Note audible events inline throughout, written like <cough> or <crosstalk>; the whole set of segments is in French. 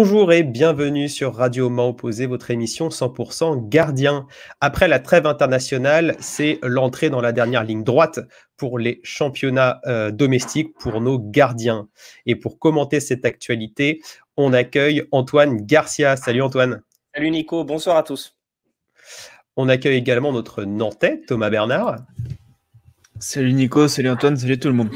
Bonjour et bienvenue sur Radio Mans Opposé, votre émission 100% gardien. Après la trêve internationale, c'est l'entrée dans la dernière ligne droite pour les championnats euh, domestiques pour nos gardiens. Et pour commenter cette actualité, on accueille Antoine Garcia. Salut Antoine. Salut Nico, bonsoir à tous. On accueille également notre Nantais, Thomas Bernard. Salut Nico, salut Antoine, salut tout le monde.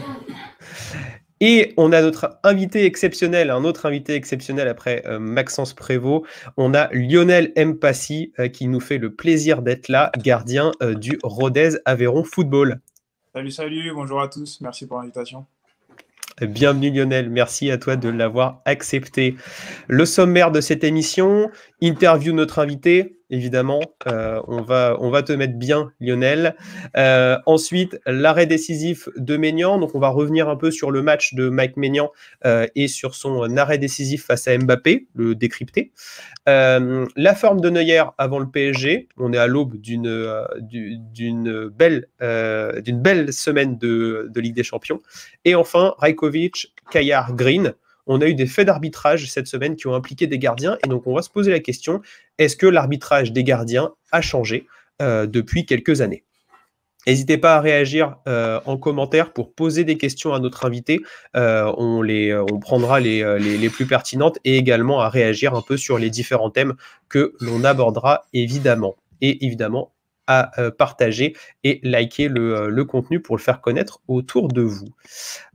Et on a notre invité exceptionnel, un autre invité exceptionnel après euh, Maxence Prévost. On a Lionel Mpassi euh, qui nous fait le plaisir d'être là, gardien euh, du Rodez Aveyron Football. Salut, salut, bonjour à tous, merci pour l'invitation. Bienvenue Lionel, merci à toi de l'avoir accepté. Le sommaire de cette émission, interview notre invité, évidemment. Euh, on, va, on va te mettre bien, Lionel. Euh, ensuite, l'arrêt décisif de Maignan. Donc, on va revenir un peu sur le match de Mike Maignan euh, et sur son arrêt décisif face à Mbappé, le décrypté. la forme de Neuer avant le PSG. On est à l'aube d'une belle, belle semaine de, de, Ligue des Champions. Et enfin, Rajkovic, Kayar, Green on a eu des faits d'arbitrage cette semaine qui ont impliqué des gardiens. Et donc, on va se poser la question est-ce que l'arbitrage des gardiens a changé euh, depuis quelques années N'hésitez pas à réagir euh, en commentaire pour poser des questions à notre invité. Euh, on, les, prendra les, plus pertinentes et également à réagir un peu sur les différents thèmes que l'on abordera évidemment. Et évidemment, à partager et liker le, le contenu pour le faire connaître autour de vous.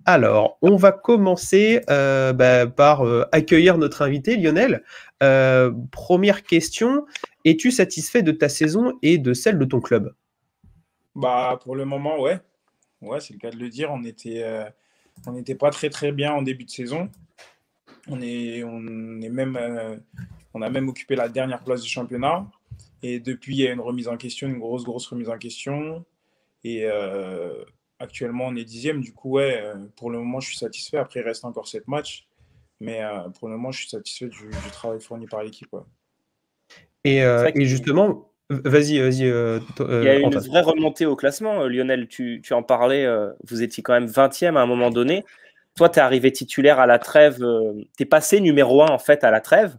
Alors, on va commencer euh, bah, par euh, accueillir notre invité, Lionel. Euh, première question, es-tu satisfait de ta saison et de celle de ton club bah, Pour le moment, ouais. Ouais, c'est le cas de le dire. On n'était on pas très très bien en début de saison. On, est, on, est même, on a même occupé la dernière place du championnat. Et depuis, il y a une remise en question, une grosse, grosse remise en question. Et, actuellement, on est dixième. Du coup, ouais, euh, pour le moment, je suis satisfait. Après, il reste encore sept matchs. Mais euh, pour le moment, je suis satisfait du, travail fourni par l'équipe. Et, euh, justement, vas-y, vas-y. il y a une vraie remontée au classement, Lionel. Tu, tu en parlais. vous étiez quand même 20e à un moment donné. Toi, tu es arrivé titulaire à la trêve. tu es passé numéro un en fait à la trêve.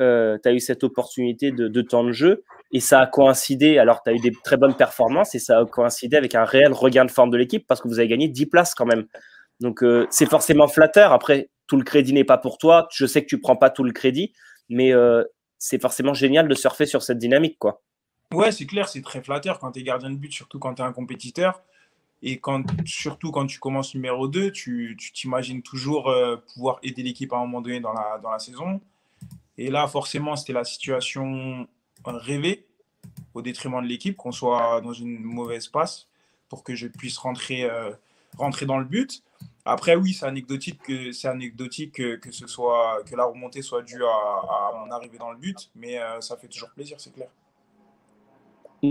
Euh, tu as eu cette opportunité de, temps de jeu et ça a coïncidé. Alors, tu as eu des très bonnes performances et ça a coïncidé avec un réel regain de forme de l'équipe parce que vous avez gagné 10 places quand même. Donc, euh, c'est forcément flatteur. Après, tout le crédit n'est pas pour toi. Je sais que tu prends pas tout le crédit, mais euh, c'est forcément génial de surfer sur cette dynamique. quoi. Ouais, c'est clair, c'est très flatteur quand tu es gardien de but, surtout quand tu es un compétiteur. Et surtout quand tu commences numéro 2, tu t'imagines toujours pouvoir aider l'équipe à un moment donné dans la saison. Et là, forcément, c'était la situation rêvée au détriment de l'équipe, qu'on soit dans une mauvaise passe pour que je puisse rentrer, euh, rentrer dans le but. Après, oui, c'est anecdotique, que, c'est anecdotique que, ce soit, que la remontée soit due à, à mon arrivée dans le but, mais euh, ça fait toujours plaisir, c'est clair.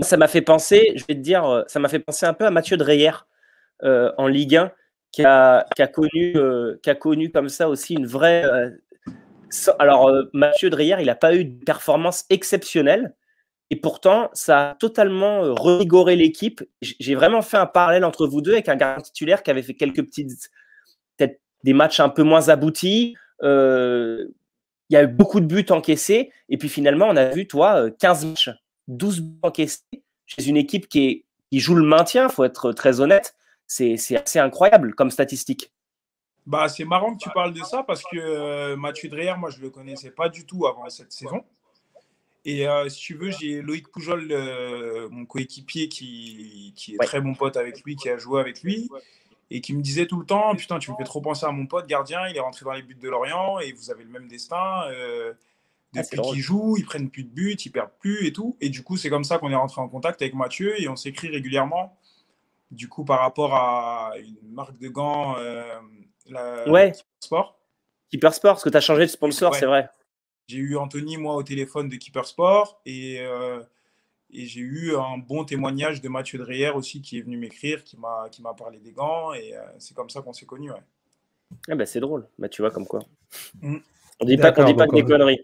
Ça m'a fait penser, je vais te dire, euh, ça m'a fait penser un peu à Mathieu Dreyer en Ligue 1, qui a, qui a connu, qui a connu comme ça aussi une vraie alors, euh, Mathieu Dreyer, il n'a pas eu de performance exceptionnelle. Et pourtant, ça a totalement euh, revigoré l'équipe. J'ai vraiment fait un parallèle entre vous deux avec un gardien titulaire qui avait fait quelques petites, peut-être des matchs un peu moins aboutis. Euh, il y a eu beaucoup de buts encaissés. Et puis finalement, on a vu, toi, 15 matchs, 12 buts encaissés chez une équipe qui joue le maintien, il faut être très honnête. C'est assez incroyable comme statistique. Bah, c'est marrant que tu parles de ça parce que euh, Mathieu Dreyer, moi, je ne le connaissais pas du tout avant cette saison. Et euh, si tu veux, j'ai Loïc Poujol, euh, mon coéquipier, qui, est très bon pote avec lui, qui a joué avec lui, et qui me disait tout le temps Putain, tu me fais trop penser à mon pote gardien, il est rentré dans les buts de Lorient et vous avez le même destin. Ah, depuis qu'il joue, jouent, ils prennent plus de buts, ils perdent plus et tout. Et du coup, c'est comme ça qu'on est rentré en contact avec Mathieu et on s'écrit régulièrement. Du coup, par rapport à une marque de gants ouais. Keeper Sport. Keeper Sport, parce que tu as changé de sponsor, c'est vrai. J'ai eu Anthony, moi, au téléphone de Keeper Sport euh, et, j'ai eu un bon témoignage de Mathieu Dreyer aussi qui est venu m'écrire, qui m'a parlé des gants et euh, c'est comme ça qu'on s'est connus. Ouais. Ah bah c'est drôle, bah, tu vois comme quoi. Mmh. On dit pas dit pas que des conneries.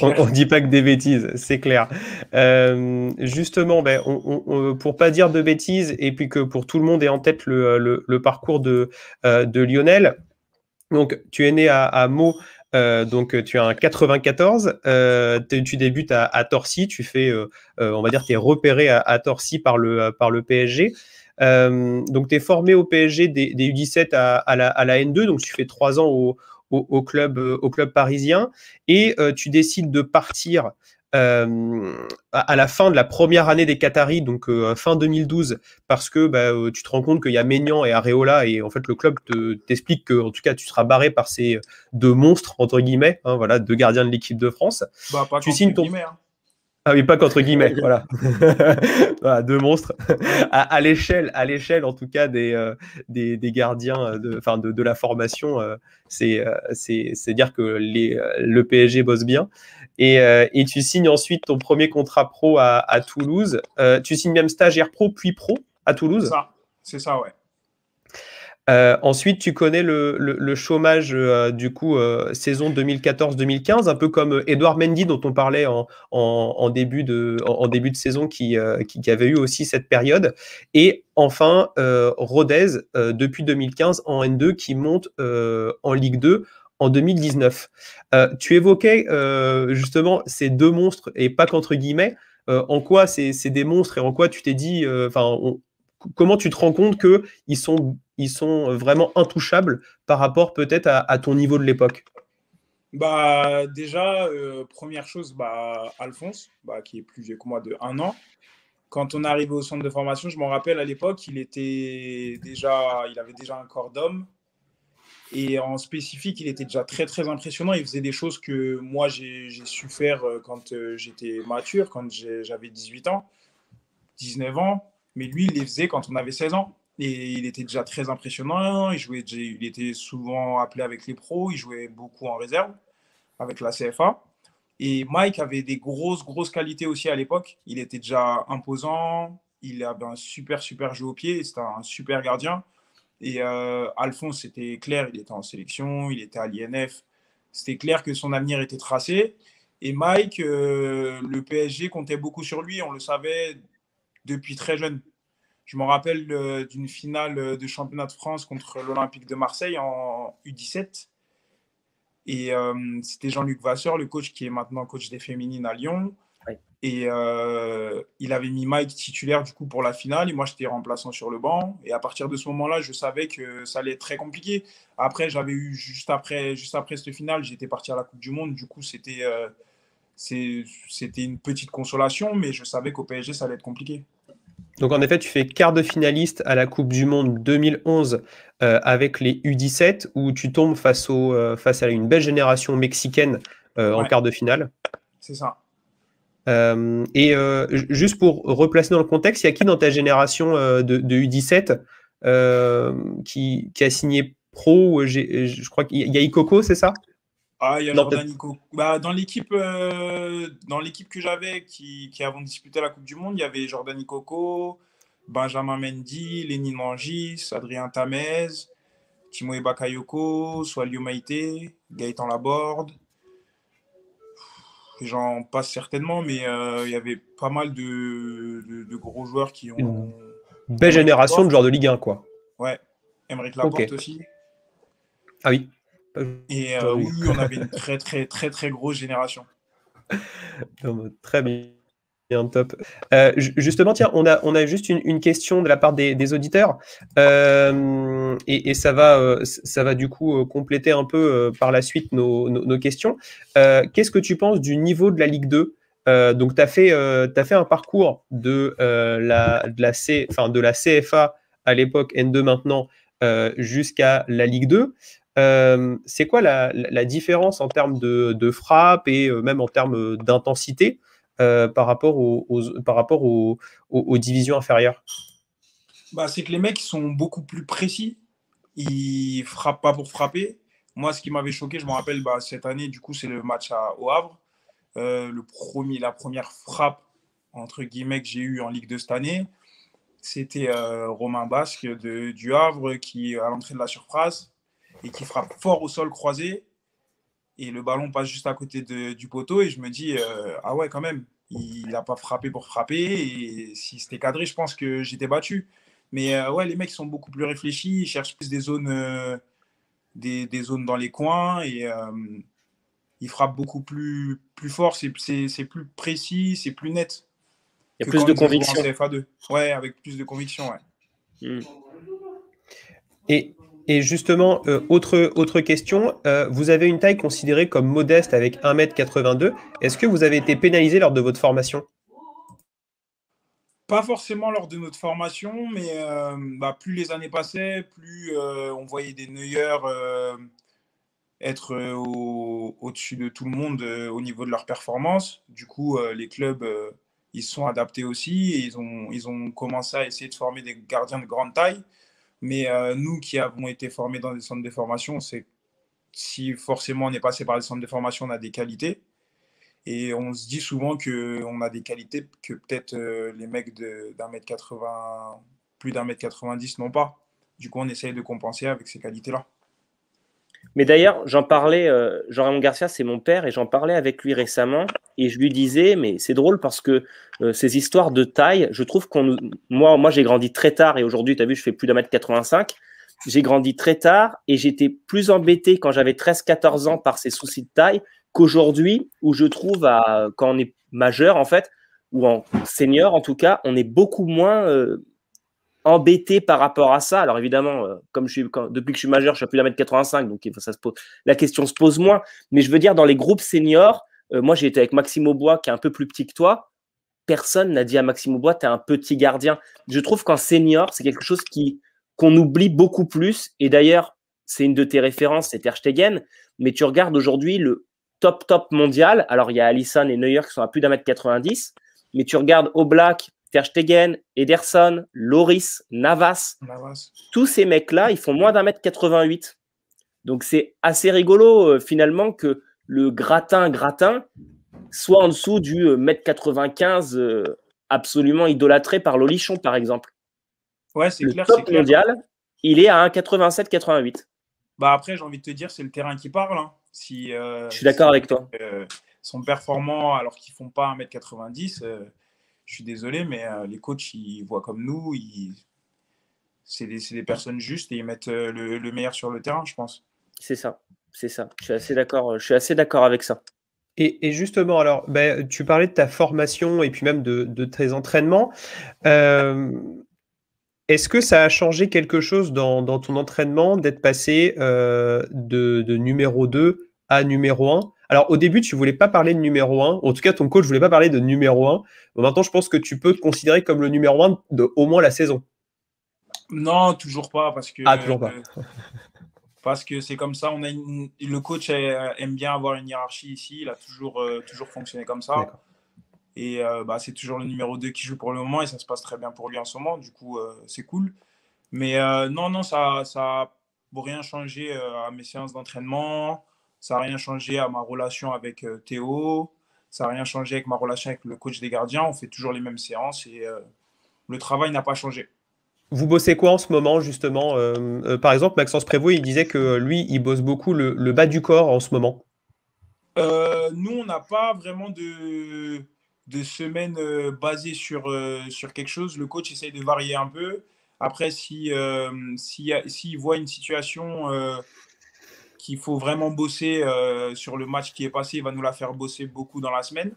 On, ne dit pas que des bêtises, c'est clair. Euh, justement, ben, ne pour pas dire de bêtises et puis que pour tout le monde est en tête le, parcours euh, de, Lionel. Donc, tu es né à, Meaux. Euh, donc tu as un 94, tu débutes à, Torcy, tu fais, on va dire, tu es repéré à, Torcy par le, PSG. donc tu es formé au PSG des, U17 à la, à, la, N2, donc tu fais trois ans au, au, club, euh, au club parisien, et euh, tu décides de partir euh, à la fin de la première année des Qataris, donc fin 2012, parce que bah, tu te rends compte qu'il y a Maignan et Areola, et en fait le club t'explique que en tout cas tu seras barré par ces deux monstres entre guillemets, hein, voilà, deux gardiens de l'équipe de France. Bah, tu signes ton... Ah oui, pas qu'entre guillemets, voilà. <laughs> Deux monstres. À, l'échelle, à l'échelle en tout cas des, euh, des, gardiens euh, de, de, la formation, euh, c'est dire que les, le PSG bosse bien. Et, tu signes ensuite ton premier contrat pro à, Toulouse. tu signes même stagiaire pro puis pro à Toulouse. C'est ça, c'est ça, ouais. Euh, ensuite, tu connais le, le, le chômage euh, du coup euh, saison 2014-2015, un peu comme Edouard Mendy dont on parlait en, en, début, de, en, début de saison qui, qui, qui, avait eu aussi cette période. Et enfin, Rodez depuis 2015 en N2 qui monte en Ligue 2 en 2019. tu évoquais justement ces deux monstres et pas qu'entre guillemets. en quoi c'est des monstres et en quoi tu t'es dit, enfin, on, comment tu te rends compte qu'ils sont, ils sont vraiment intouchables par rapport peut-être à, ton niveau de l'époque bah, Déjà, euh, première chose, bah, Alphonse, bah, qui est plus vieux que moi de un an, quand on est arrivé au centre de formation, je m'en rappelle à l'époque, il, était déjà, il avait déjà un corps d'homme. Et en spécifique, il était déjà très très impressionnant. Il faisait des choses que moi j'ai su faire euh, quand euh, j'étais mature, quand j'avais 18 ans, 19 ans. Mais lui, il les faisait quand on avait 16 ans. Et il était déjà très impressionnant. Il, jouait, il était souvent appelé avec les pros. Il jouait beaucoup en réserve avec la CFA. Et Mike avait des grosses, grosses qualités aussi à l'époque. Il était déjà imposant. Il avait un super, super jeu au pied. C'était un super gardien. Et euh, Alphonse, c'était clair. Il était en sélection. Il était à l'INF. C'était clair que son avenir était tracé. Et Mike, euh, le PSG comptait beaucoup sur lui. On le savait depuis très jeune. Je me rappelle euh, d'une finale euh, de championnat de France contre l'Olympique de Marseille en U17. Et euh, c'était Jean-Luc Vasseur, le coach qui est maintenant coach des féminines à Lyon. Et il avait mis Mike titulaire du coup pour la finale et moi j'étais remplaçant sur le banc. Et à partir de ce moment-là, je savais que ça allait être très compliqué. Après, j'avais eu juste après, juste après cette finale, j'étais parti à la Coupe du Monde. Du coup, c'était c'était une petite consolation, mais je savais qu'au PSG, ça allait être compliqué. Donc en effet, tu fais quart de finaliste à la Coupe du Monde 2011 euh, avec les U17 où tu tombes face, au, euh, face à une belle génération mexicaine euh, en quart de finale. C'est ça. et juste pour replacer dans le contexte, il y a qui dans ta génération de, U17 qui, a signé pro Je crois qu'il y a Icoco, c'est ça ah, il Jordan bah, euh, dans l'équipe que j'avais, qui, qui disputé la Coupe du Monde, il y avait Jordan Nikoko, Benjamin Mendy, Lénine Mangis, Adrien Tamez, Eba Bakayoko, Soalio Maïté, Gaëtan Laborde. J'en passe certainement, mais euh, il y avait pas mal de, gros joueurs qui ont. Une belle génération de joueurs de Ligue 1, quoi. Ouais. Emmerich Laporte aussi. Ah oui. Et euh, oui, on avait une très très très très grosse génération. <laughs> très bien. Bien, top. Euh, justement, tiens, on a, on a juste une, question de la part des, auditeurs. Euh, et, ça, va, ça va du coup compléter un peu par la suite nos, nos, questions. Qu'est-ce que tu penses du niveau de la Ligue 2 donc, tu as, as, fait un parcours de, la, de, la C, de la CFA à l'époque N2 maintenant jusqu'à la Ligue 2. Euh, c'est quoi la, différence en termes de, frappe et euh, même en termes euh, d'intensité par rapport, aux, par rapport aux, divisions inférieures bah, C'est que les mecs sont beaucoup plus précis. Ils frappent pas pour frapper. Moi, ce qui m'avait choqué, je me rappelle, bah, cette année, du coup, c'est le match au Havre. le premier, la première frappe, entre guillemets, que j'ai eue en Ligue de cette année, c'était Romain Basque de, du Havre qui, à l'entrée de la surprise et qui frappe fort au sol croisé. Et le ballon passe juste à côté du poteau. Et je me dis, euh, ah ouais, quand même, il n'a pas frappé pour frapper. Et si c'était cadré, je pense que j'étais battu. Mais euh, ouais, les mecs sont beaucoup plus réfléchis. Ils cherchent plus des zones, euh, des, zones dans les coins. Et ils frappent beaucoup plus, plus fort. C'est plus précis, c'est plus net. Il y a plus de conviction. Ouais, avec plus de conviction, ouais. Hmm. Mmh. Et et justement, euh, autre, autre question, euh, vous avez une taille considérée comme modeste avec 1m82. Est-ce que vous avez été pénalisé lors de votre formation Pas forcément lors de notre formation, mais euh, bah, plus les années passaient, plus on voyait des Neueurs être au-dessus de tout le monde au niveau de leur performance. Du coup, les clubs, ils se sont adaptés aussi ils ont, ils ont commencé à essayer de former des gardiens de grande taille. Mais euh, nous qui avons été formés dans des centres de formation, c'est si forcément on est passé par des centres de formation, on a des qualités. Et on se dit souvent qu'on a des qualités que peut-être euh, les mecs d'un mètre 80, plus d'un mètre 90 n'ont pas. Du coup, on essaye de compenser avec ces qualités-là. Mais d'ailleurs, j'en parlais, euh, Jean-Raymond Garcia, c'est mon père, et j'en parlais avec lui récemment, et je lui disais, mais c'est drôle parce que euh, ces histoires de taille, je trouve qu'on... Moi, moi j'ai grandi très tard, et aujourd'hui, tu as vu, je fais plus d'un mètre 85. J'ai grandi très tard, et j'étais plus embêté quand j'avais 13-14 ans par ces soucis de taille qu'aujourd'hui, où je trouve, à, quand on est majeur, en fait, ou en senior en tout cas, on est beaucoup moins... Euh, embêté par rapport à ça. Alors évidemment, euh, comme je depuis que je suis majeur, je suis à plus à m 85, donc ça se pose, la question se pose moins. Mais je veux dire, dans les groupes seniors, euh, moi j'ai été avec Maxime Bois qui est un peu plus petit que toi. Personne n'a dit à Maxime tu es un petit gardien. Je trouve qu'en senior, c'est quelque chose qui qu'on oublie beaucoup plus. Et d'ailleurs, c'est une de tes références, c'est Ter Stegen. Mais tu regardes aujourd'hui le top top mondial. Alors il y a Allison et Neuer qui sont à plus d'un mètre 90, mais tu regardes Oblak, Ter Ederson, Loris, Navas. Tous ces mecs-là, ils font moins d'un mètre 88. Donc c'est assez rigolo euh, finalement que le gratin-gratin soit en dessous du euh, mètre 95 euh, absolument idolâtré par Lolichon par exemple. Ouais, c'est clair. Le top mondial, il est à 1,87-88. Bah après, j'ai envie de te dire, c'est le terrain qui parle. Hein. Je suis d'accord avec toi. Ils sont performants alors qu'ils font pas 1m90 je suis désolé, mais euh, les coachs, ils voient comme nous. C'est des, personnes justes et ils mettent euh, le, meilleur sur le terrain, je pense. C'est ça, c'est ça. Je suis assez d'accord. Euh, avec ça. Et, justement, alors, ben, tu parlais de ta formation et puis même de, de tes entraînements. Est-ce que ça a changé quelque chose dans, ton entraînement d'être passé de, de, numéro 2 à numéro 1 alors, au début, tu voulais pas parler de numéro 1. En tout cas, ton coach voulait pas parler de numéro 1. maintenant, je pense que tu peux te considérer comme le numéro 1 de au moins la saison. Non, toujours pas. Parce que, ah, toujours pas. <laughs> parce que c'est comme ça. On a le coach aime bien avoir une hiérarchie ici. Il a toujours, euh, toujours fonctionné comme ça. Et euh, bah, c'est toujours le numéro 2 qui joue pour le moment. Et ça se passe très bien pour lui en ce moment. Du coup, euh, c'est cool. Mais non, non, ça n'a rien changé à mes séances d'entraînement ça n'a rien changé à ma relation avec euh, Théo. Ça n'a rien changé avec ma relation avec le coach des gardiens. On fait toujours les mêmes séances et euh, le travail n'a pas changé. Vous bossez quoi en ce moment, justement euh, Par exemple, Maxence Prévost, il disait que lui, il bosse beaucoup le, bas du corps en ce moment. nous, on n'a pas vraiment de, semaine basée sur, sur quelque chose. Le coach essaye de varier un peu. Après, s'il si, voit une situation qu'il faut vraiment bosser euh, sur le match qui est passé. Il va nous la faire bosser beaucoup dans la semaine.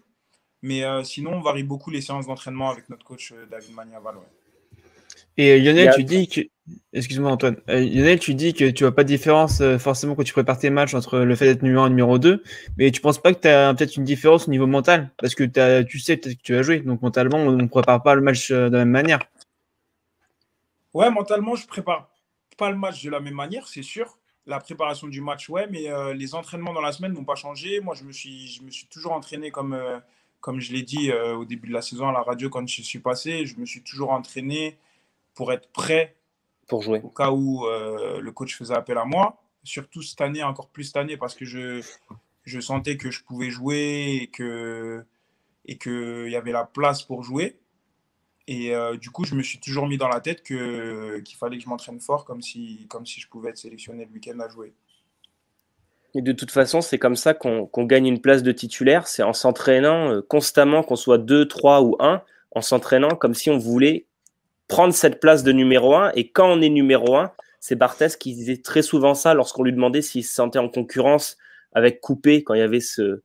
Mais euh, sinon, on varie beaucoup les séances d'entraînement avec notre coach euh, David Magnaval. Et Lionel, tu dis que. Excuse-moi, Antoine. tu dis que tu vois pas de différence forcément quand tu prépares tes matchs entre le fait d'être numéro 1 et numéro 2, mais tu penses pas que tu as peut-être une différence au niveau mental Parce que tu sais peut-être que tu as joué, donc mentalement, on ne prépare pas le match de la même manière. Ouais, mentalement, je prépare pas le match de la même manière, c'est sûr la préparation du match, ouais, mais euh, les entraînements dans la semaine n'ont pas changé. Moi, je me suis, je me suis toujours entraîné comme, euh, comme je l'ai dit euh, au début de la saison à la radio quand je suis passé. Je me suis toujours entraîné pour être prêt pour jouer au cas où le coach faisait appel à moi. Surtout cette année, encore plus cette année, parce que je, je sentais que je pouvais jouer et que et qu'il y avait la place pour jouer. Et euh, du coup, je me suis toujours mis dans la tête que, qu'il fallait que je m'entraîne fort comme si, comme si je pouvais être sélectionné le week-end à jouer. Et de toute façon, c'est comme ça qu'on, gagne une place de titulaire. C'est en s'entraînant euh, constamment, qu'on soit 2, 3 ou 1, en s'entraînant comme si on voulait prendre cette place de numéro 1. Et quand on est numéro 1, c'est Barthès qui disait très souvent ça lorsqu'on lui demandait s'il se sentait en concurrence avec Coupé quand il y avait ce,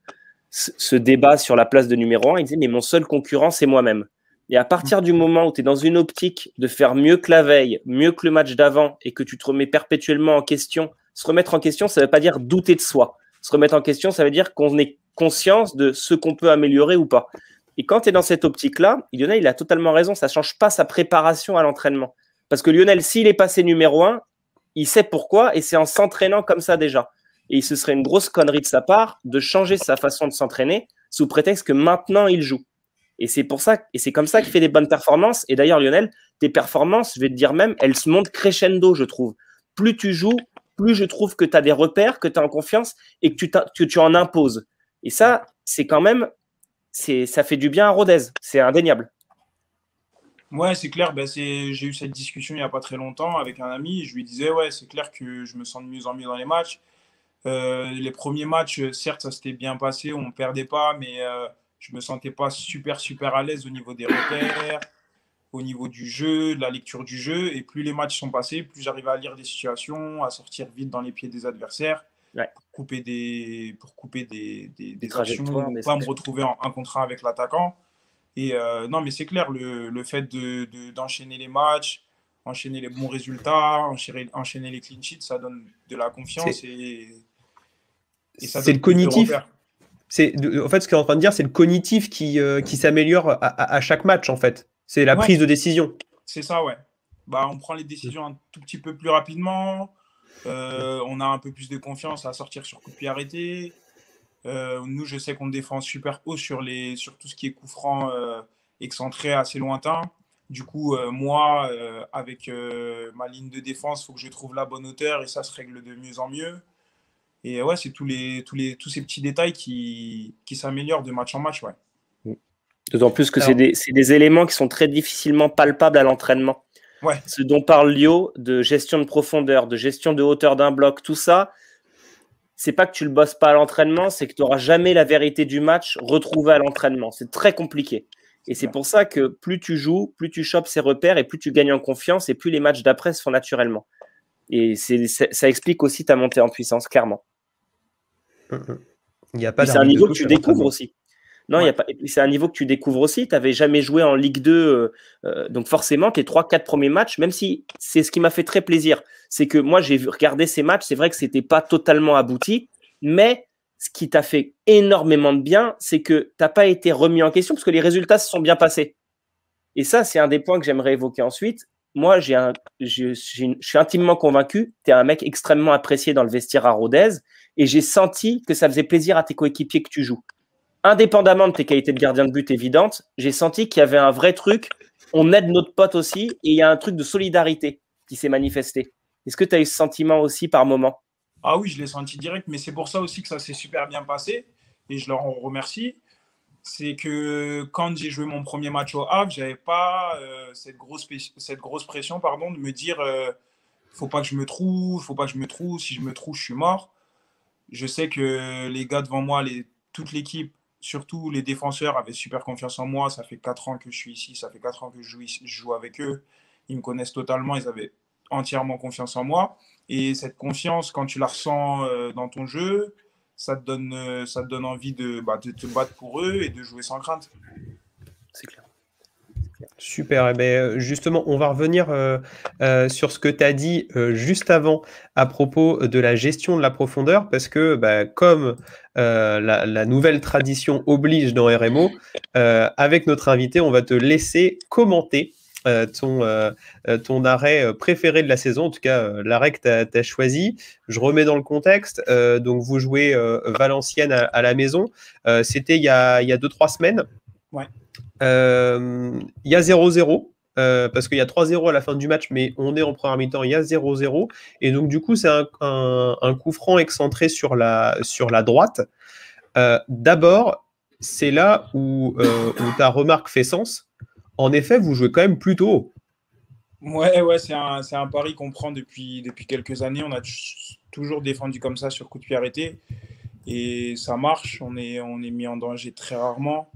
ce, ce débat sur la place de numéro 1. Il disait Mais mon seul concurrent, c'est moi-même. Et à partir du moment où tu es dans une optique de faire mieux que la veille, mieux que le match d'avant, et que tu te remets perpétuellement en question, se remettre en question, ça ne veut pas dire douter de soi. Se remettre en question, ça veut dire qu'on est conscience de ce qu'on peut améliorer ou pas. Et quand tu es dans cette optique-là, Lionel, il a totalement raison, ça ne change pas sa préparation à l'entraînement. Parce que Lionel, s'il est passé numéro un, il sait pourquoi, et c'est en s'entraînant comme ça déjà. Et ce serait une grosse connerie de sa part de changer sa façon de s'entraîner sous prétexte que maintenant il joue. Et c'est pour ça, et c'est comme ça qu'il fait des bonnes performances. Et d'ailleurs, Lionel, tes performances, je vais te dire même, elles se montent crescendo, je trouve. Plus tu joues, plus je trouve que tu as des repères, que tu as en confiance et que tu, tu en imposes. Et ça, c'est quand même, ça fait du bien à Rodez. C'est indéniable. Ouais, c'est clair. Ben j'ai eu cette discussion il n'y a pas très longtemps avec un ami. Je lui disais, ouais, c'est clair que je me sens de mieux en mieux dans les matchs. Euh, les premiers matchs, certes, ça s'était bien passé, on ne perdait pas, mais. Euh, je me sentais pas super, super à l'aise au niveau des repères, au niveau du jeu, de la lecture du jeu. Et plus les matchs sont passés, plus j'arrivais à lire les situations, à sortir vite dans les pieds des adversaires. Pour couper des, pour couper des, des, pas me retrouver en un contre avec l'attaquant. Et euh, non, mais c'est clair, le, le fait d'enchaîner de, d'enchaîner les matchs, enchaîner les bons résultats, enchaîner, enchaîner les clean sheets, ça donne de la confiance et, ça C'est le cognitif c'est en fait ce qu'il est en train de dire, c'est le cognitif qui, euh, s'améliore à, chaque match en fait. C'est la prise de décision. C'est ça, ouais. Bah, on prend les décisions un tout petit peu plus rapidement. Euh, on a un peu plus de confiance à sortir sur coup de arrêter euh, nous, je sais qu'on défend super haut sur, les, sur tout ce qui est coup franc excentré assez lointain. Du coup, moi, avec ma ligne de défense, il faut que je trouve la bonne hauteur et ça se règle de mieux en mieux. Et ouais, c'est tous, les, tous, les, tous ces petits détails qui, s'améliorent de match en match. Ouais. Mm. D'autant plus que c'est des, éléments qui sont très difficilement palpables à l'entraînement. Ce dont parle Lio, de gestion de profondeur, de gestion de hauteur d'un bloc, tout ça, c'est pas que tu le bosses pas à l'entraînement, c'est que tu n'auras jamais la vérité du match retrouvée à l'entraînement. C'est très compliqué. Et c'est pour ça que plus tu joues, plus tu chopes ces repères et plus tu gagnes en confiance et plus les matchs d'après se font naturellement. Et ça explique aussi ta montée en puissance, clairement. Il y a pas. C'est un niveau que tu découvres aussi. Non, pas c'est un niveau que tu découvres aussi. Tu n'avais jamais joué en Ligue 2. Euh, euh, donc forcément, tes 3-4 premiers matchs, même si c'est ce qui m'a fait très plaisir, c'est que moi, j'ai regardé ces matchs. C'est vrai que ce n'était pas totalement abouti, mais ce qui t'a fait énormément de bien, c'est que tu pas été remis en question parce que les résultats se sont bien passés. Et ça, c'est un des points que j'aimerais évoquer ensuite. Moi, j'ai je, suis intimement convaincu, tu es un mec extrêmement apprécié dans le vestiaire à Rodez et j'ai senti que ça faisait plaisir à tes coéquipiers que tu joues. Indépendamment de tes qualités de gardien de but évidentes, j'ai senti qu'il y avait un vrai truc. On aide notre pote aussi et il y a un truc de solidarité qui s'est manifesté. Est-ce que tu as eu ce sentiment aussi par moment Ah oui, je l'ai senti direct, mais c'est pour ça aussi que ça s'est super bien passé et je leur en remercie. C'est que quand j'ai joué mon premier match au Havre, j'avais pas euh, cette, grosse, cette grosse pression pardon, de me dire ne euh, faut pas que je me trouve, faut pas que je me trouve, si je me trouve, je suis mort. Je sais que les gars devant moi, toute l'équipe, surtout les défenseurs, avaient super confiance en moi. Ça fait 4 ans que je suis ici, ça fait 4 ans que je joue, avec eux. Ils me connaissent totalement, ils avaient entièrement confiance en moi. Et cette confiance, quand tu la ressens euh, dans ton jeu, ça te donne, euh, ça te donne envie bah, de te battre pour eux et de jouer sans crainte. C'est clair. Super. Eh ben, euh, justement, on va revenir euh, euh, sur ce que tu as dit juste avant à propos de la gestion de la profondeur, parce que bah, comme la, nouvelle tradition oblige dans RMO, avec notre invité, on va te laisser commenter ton, ton arrêt préféré de la saison, en tout cas l'arrêt que tu as, choisi. Je remets dans le contexte. donc, vous jouez Valenciennes à, la maison. C'était il y a 2-3 semaines. Ouais. Euh, il y a 0-0. Euh, parce qu'il y a 3-0 à la fin du match, mais on est en première mi-temps, il y a 0-0. Et donc, du coup, c'est un, coup franc excentré sur la, sur la droite. Euh, d'abord, c'est là où, ta remarque fait sens. En effet, vous jouez quand même plutôt haut. Ouais, ouais, c'est un, pari qu'on prend depuis, depuis quelques années. On a toujours défendu comme ça sur coup de pied arrêté. Et ça marche, on est, on est mis en danger très rarement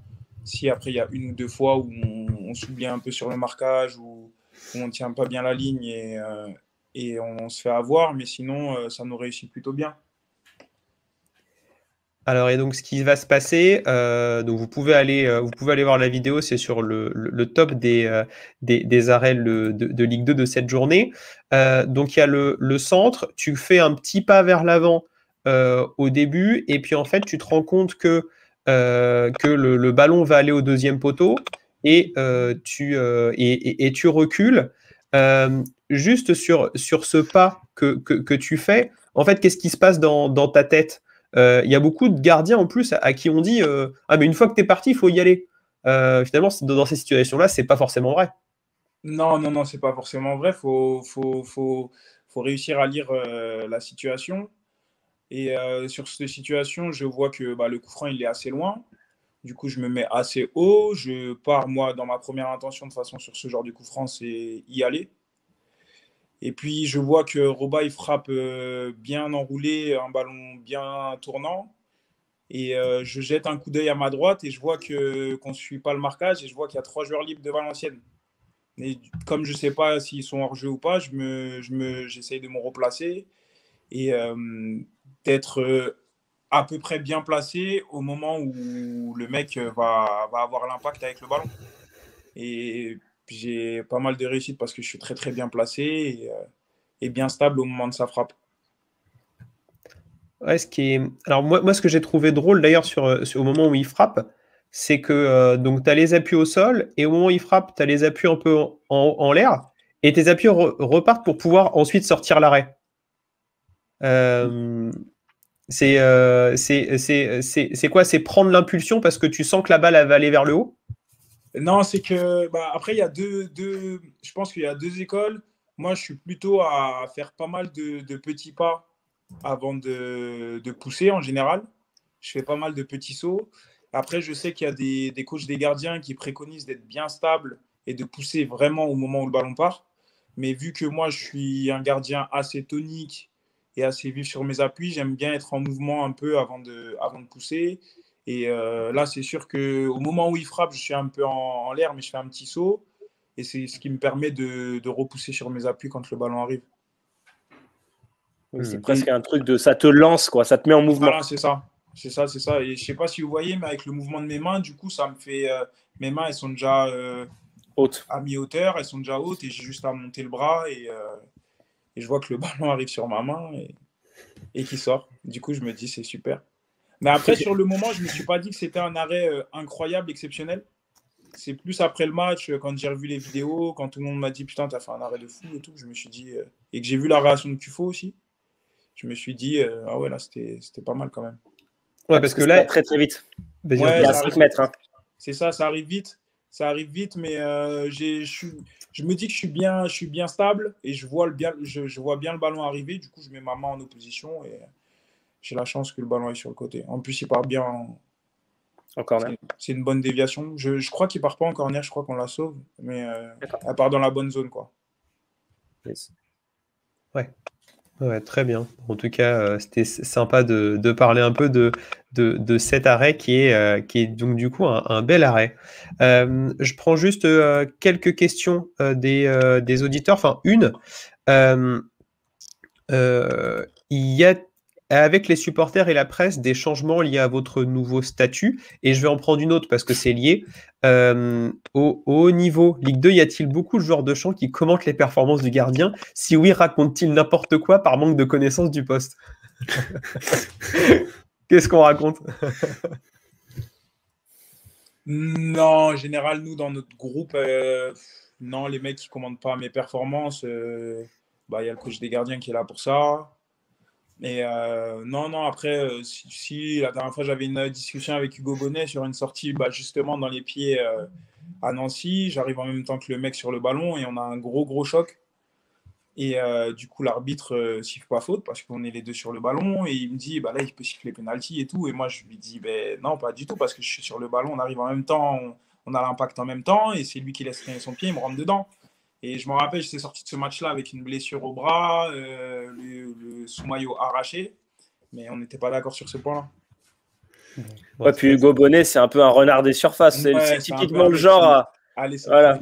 si après il y a une ou deux fois où on, s'oublie un peu sur le marquage ou où, on tient pas bien la ligne et, euh, on, se fait avoir, mais sinon euh, ça nous réussit plutôt bien. Alors et donc ce qui va se passer, euh, donc vous pouvez aller vous pouvez aller voir la vidéo, c'est sur le, top des, des, arrêts de, de, Ligue 2 de cette journée. donc il y a le, centre, tu fais un petit pas vers l'avant au début et puis en fait tu te rends compte que euh, que le, ballon va aller au deuxième poteau et, euh, tu, euh, et, tu recules. juste sur, sur ce pas que, que, tu fais, en fait, qu'est-ce qui se passe dans, dans ta tête il y a beaucoup de gardiens en plus à, qui on dit Ah, mais une fois que tu es parti, il faut y aller. finalement, dans ces situations-là, c'est pas forcément vrai. Non, non, non, c'est pas forcément vrai. Faut, faut, faut, faut réussir à lire la situation. Et euh, sur cette situation, je vois que bah, le coup franc, il est assez loin. Du coup, je me mets assez haut. Je pars, moi, dans ma première intention, de façon, sur ce genre de coup franc, c'est y aller. Et puis, je vois que Roba, il frappe euh, bien enroulé, un ballon bien tournant. Et euh, je jette un coup d'œil à ma droite et je vois que, qu'on ne suit pas le marquage et je vois qu'il y a trois joueurs libres de Valenciennes. Mais comme je ne sais pas s'ils sont hors jeu ou pas, je me, je j'essaye de me replacer. Et d'être euh, à peu près bien placé au moment où le mec euh, va, avoir l'impact avec le ballon. Et j'ai pas mal de réussite parce que je suis très très bien placé et, euh, bien stable au moment de sa frappe. Ouais, ce qui est... Alors moi, ce que j'ai trouvé drôle d'ailleurs au moment où il frappe, c'est que donc tu as les appuis au sol et au moment où il frappe, tu as les appuis un peu en, l'air et tes appuis repartent pour pouvoir ensuite sortir l'arrêt. Euh, c'est euh, quoi C'est prendre l'impulsion parce que tu sens que la balle va aller vers le haut Non, c'est que bah, après, il y a deux, deux je pense qu'il y a deux écoles. Moi, je suis plutôt à faire pas mal de, petits pas avant de, pousser en général. Je fais pas mal de petits sauts. Après, je sais qu'il y a des, des coachs des gardiens qui préconisent d'être bien stable et de pousser vraiment au moment où le ballon part. Mais vu que moi, je suis un gardien assez tonique assez vif sur mes appuis. J'aime bien être en mouvement un peu avant de, avant de pousser. Et euh, là, c'est sûr que au moment où il frappe, je suis un peu en, l'air, mais je fais un petit saut. Et c'est ce qui me permet de, de, repousser sur mes appuis quand le ballon arrive. C'est hmm. presque un truc de ça te lance, quoi, ça te met en mouvement. c'est ça. C'est ça, c'est ça. Et je sais pas si vous voyez, mais avec le mouvement de mes mains, du coup, ça me fait. Euh, mes mains, elles sont déjà euh, hautes. À mi-hauteur, elles sont déjà hautes et j'ai juste à monter le bras et, je vois que le <laughs> ballon arrive sur ma main et, qu'il qui sort. Du coup, je me dis, c'est super. Mais après, sur le moment, je ne me suis pas dit que c'était un arrêt euh, incroyable, exceptionnel. C'est plus après le match, euh, quand j'ai revu les vidéos, quand tout le monde m'a dit Putain, t'as fait un arrêt de fou et tout. Je me suis dit. Euh, et que j'ai vu la réaction de Tufo aussi. Je me suis dit Ah ouais, là, c'était pas mal quand même. Ouais, parce que là. Très, très vite. Hein. C'est ça, ça arrive vite ça arrive vite, mais euh, je, me dis que je suis bien, je suis bien stable et je vois, le bien, je, vois bien le ballon arriver. Du coup, je mets ma main en opposition et j'ai la chance que le ballon est sur le côté. En plus, il part bien en, C'est une bonne déviation. Je, crois qu'il part pas en corner, je crois qu'on la sauve, mais elle euh, part dans la bonne zone. quoi. Ouais. Ouais, très bien. En tout cas, euh, c'était sympa de, parler un peu de, de, cet arrêt qui est, euh, qui est donc du coup un, bel arrêt. Euh, je prends juste euh, quelques questions des, des, auditeurs, enfin une. il y a avec les supporters et la presse des changements liés à votre nouveau statut, et je vais en prendre une autre parce que c'est lié. au haut niveau, Ligue 2, y a-t-il beaucoup de joueurs de champ qui commentent les performances du gardien Si oui, racontent-ils n'importe quoi par manque de connaissance du poste <laughs> Qu'est-ce qu'on raconte Non, en général, nous, dans notre groupe, euh, non, les mecs qui commandent pas mes performances, euh, bah, il y a le coach des gardiens qui est là pour ça. Mais euh, non, non, après, si, si, la dernière fois, j'avais une discussion avec Hugo Bonnet sur une sortie bah, justement dans les pieds à Nancy. J'arrive en même temps que le mec sur le ballon et on a un gros, gros choc. Et euh, du coup, l'arbitre euh, siffle pas faute parce qu'on est les deux sur le ballon. Et il me dit, bah là, il peut siffler penalty et tout. Et moi, je lui dis, ben non, pas du tout parce que je suis sur le ballon. On arrive en même temps, on, a l'impact en même temps. Et c'est lui qui laisse traîner son pied, il me rentre dedans. Et je me rappelle, j'étais sorti de ce match-là avec une blessure au bras, euh, le, sous-maillot arraché. Mais on n'était pas d'accord sur ce point-là. Ouais, puis Hugo Bonnet, c'est un peu un renard des surfaces. c'est typiquement le genre. À... Allez, voilà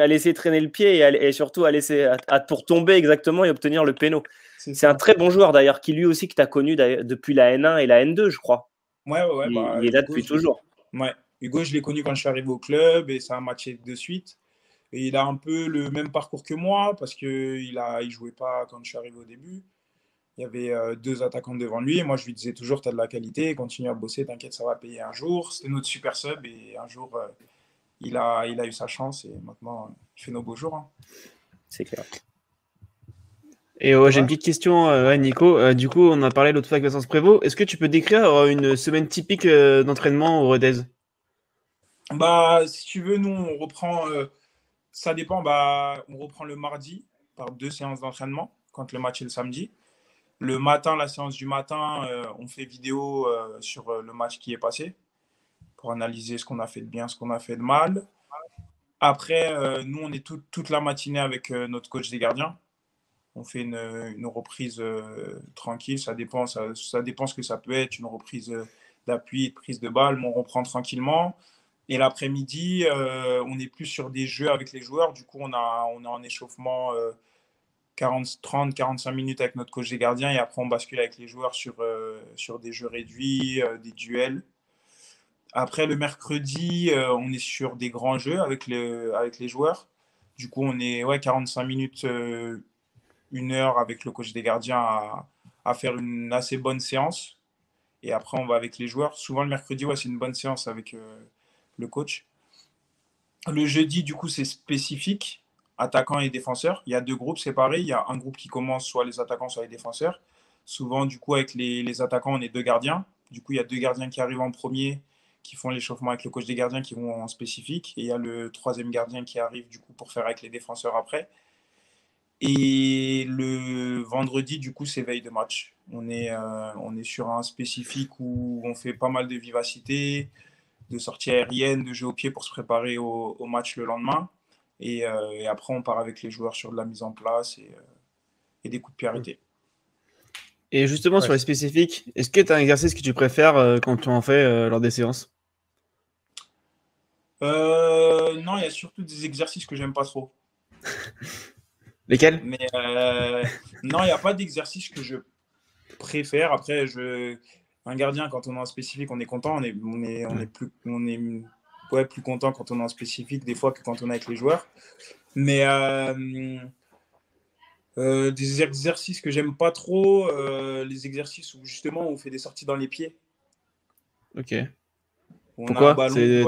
à laisser traîner le pied et, surtout à laisser à, pour tomber exactement et obtenir le péno. C'est un très bon joueur d'ailleurs, qui lui aussi que tu as connu depuis la N1 et la N2, je crois. Ouais, ouais, Il, bah, est là depuis toujours. Ouais. Hugo, je l'ai connu quand je suis arrivé au club et ça a matché de suite. il a un peu le même parcours que moi parce qu'il ne il jouait pas quand je suis arrivé au début. Il y avait euh, deux attaquants devant lui. Et moi, je lui disais toujours, tu as de la qualité, continue à bosser, t'inquiète, ça va payer un jour. c'est notre super sub et un jour, euh, il a, il a eu sa chance et maintenant, il fait nos beaux jours. Hein. C'est clair. Et euh, j'ai une petite question euh, Nico. Euh, du coup, on a parlé l'autre fois avec Vincent Prévost. Est-ce que tu peux décrire une semaine typique d'entraînement au Redez Bah, si tu veux, nous, on reprend. ça dépend. Bah, on reprend le mardi par deux séances d'entraînement quand le match est le samedi. Le matin, la séance du matin, on fait vidéo sur le match qui est passé pour analyser ce qu'on a fait de bien, ce qu'on a fait de mal. Après, euh, nous, on est toute la matinée avec euh, notre coach des gardiens. On fait une, reprise euh, tranquille. Ça dépend, ça, dépend ce que ça peut être, une reprise d'appui, de prise de balle, mais on reprend tranquillement. Et l'après-midi, on est plus sur des jeux avec les joueurs. Du coup, on a, on a en échauffement 40, 30, 45 minutes avec notre coach des gardiens. Et après, on bascule avec les joueurs sur, sur des jeux réduits, des duels. Après, le mercredi, euh, on est sur des grands jeux avec, le, avec les joueurs. Du coup, on est ouais, 45 minutes, euh, une heure avec le coach des gardiens à, faire une assez bonne séance. Et après, on va avec les joueurs. Souvent, le mercredi, ouais, c'est une bonne séance avec euh, le coach. Le jeudi, du coup, c'est spécifique, attaquants et défenseurs. Il y a deux groupes séparés. Il y a un groupe qui commence soit les attaquants, soit les défenseurs. Souvent, du coup, avec les, les attaquants, on est deux gardiens. Du coup, il y a deux gardiens qui arrivent en premier qui font l'échauffement avec le coach des gardiens qui vont en spécifique. Et il y a le troisième gardien qui arrive du coup pour faire avec les défenseurs après. Et le vendredi, du coup, c'est veille de match. On est, euh, on est sur un spécifique où on fait pas mal de vivacité, de sortie aérienne, de jeu au pied pour se préparer au, match le lendemain. Euh, et, après, on part avec les joueurs sur de la mise en place et, euh, des coups de pied Et justement, sur les spécifiques, est-ce que tu as un exercice que tu préfères quand tu en fais lors des séances euh, non, il y a surtout des exercices que j'aime pas trop. <laughs> Lesquels Mais euh, non, il n'y a pas d'exercice que je préfère. Après, un gardien, quand on a un spécifique, on est content. On est, on est, plus, on est, ouais, plus content quand on a un spécifique des fois que quand on est avec les joueurs. Mais euh, des exercices que j'aime pas trop, les exercices où justement on fait des sorties dans les pieds. Ok. On ballon,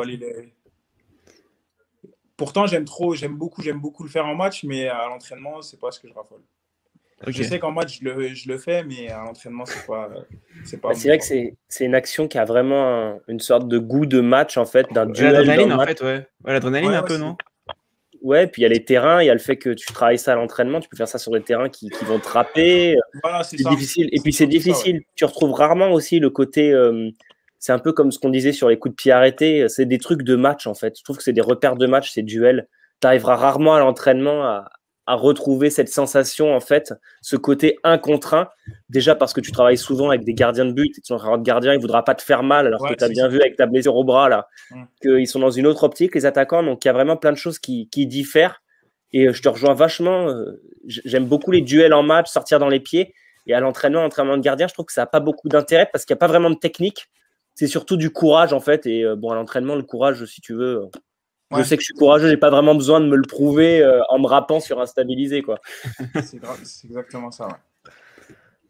Pourtant, j'aime trop, j'aime beaucoup, j'aime beaucoup le faire en match, mais à l'entraînement, c'est pas ce que je raffole. Je sais qu'en match, je le, fais, mais à l'entraînement, c'est pas. C'est bah, vrai que c'est une action qui a vraiment une sorte de goût de match, en fait, d'un duel. L'adrénaline, en fait, ouais. L'adrénaline, un peu, non Ouais, puis il y a les terrains, il y a le fait que tu travailles ça à l'entraînement, tu peux faire ça sur des terrains qui, vont te râper. Euh, voilà, c'est difficile. Et puis c'est difficile. tu retrouves rarement aussi le côté. Euh, c'est un peu comme ce qu'on disait sur les coups de pied arrêtés. C'est des trucs de match, en fait. Je trouve que c'est des repères de match, ces duels. Tu arriveras rarement à l'entraînement à, retrouver cette sensation, en fait, ce côté un contre un. Déjà parce que tu travailles souvent avec des gardiens de but et que de gardien, il ne voudra pas te faire mal, alors que tu as bien vu avec ta blessure au bras, là, mm. qu'ils sont dans une autre optique, les attaquants. Donc, il y a vraiment plein de choses qui, qui diffèrent. Et euh, je te rejoins vachement. Euh, j'aime beaucoup les duels en match, sortir dans les pieds. Et à l'entraînement, entraînement de gardien, je trouve que ça n'a pas beaucoup d'intérêt parce qu'il n'y a pas vraiment de technique c'est surtout du courage en fait. Et euh, bon, à l'entraînement, le courage, si tu veux. Euh, je sais que je suis courageux, j'ai pas vraiment besoin de me le prouver euh, en me rappant sur un stabilisé, quoi. <laughs> c'est exactement ça.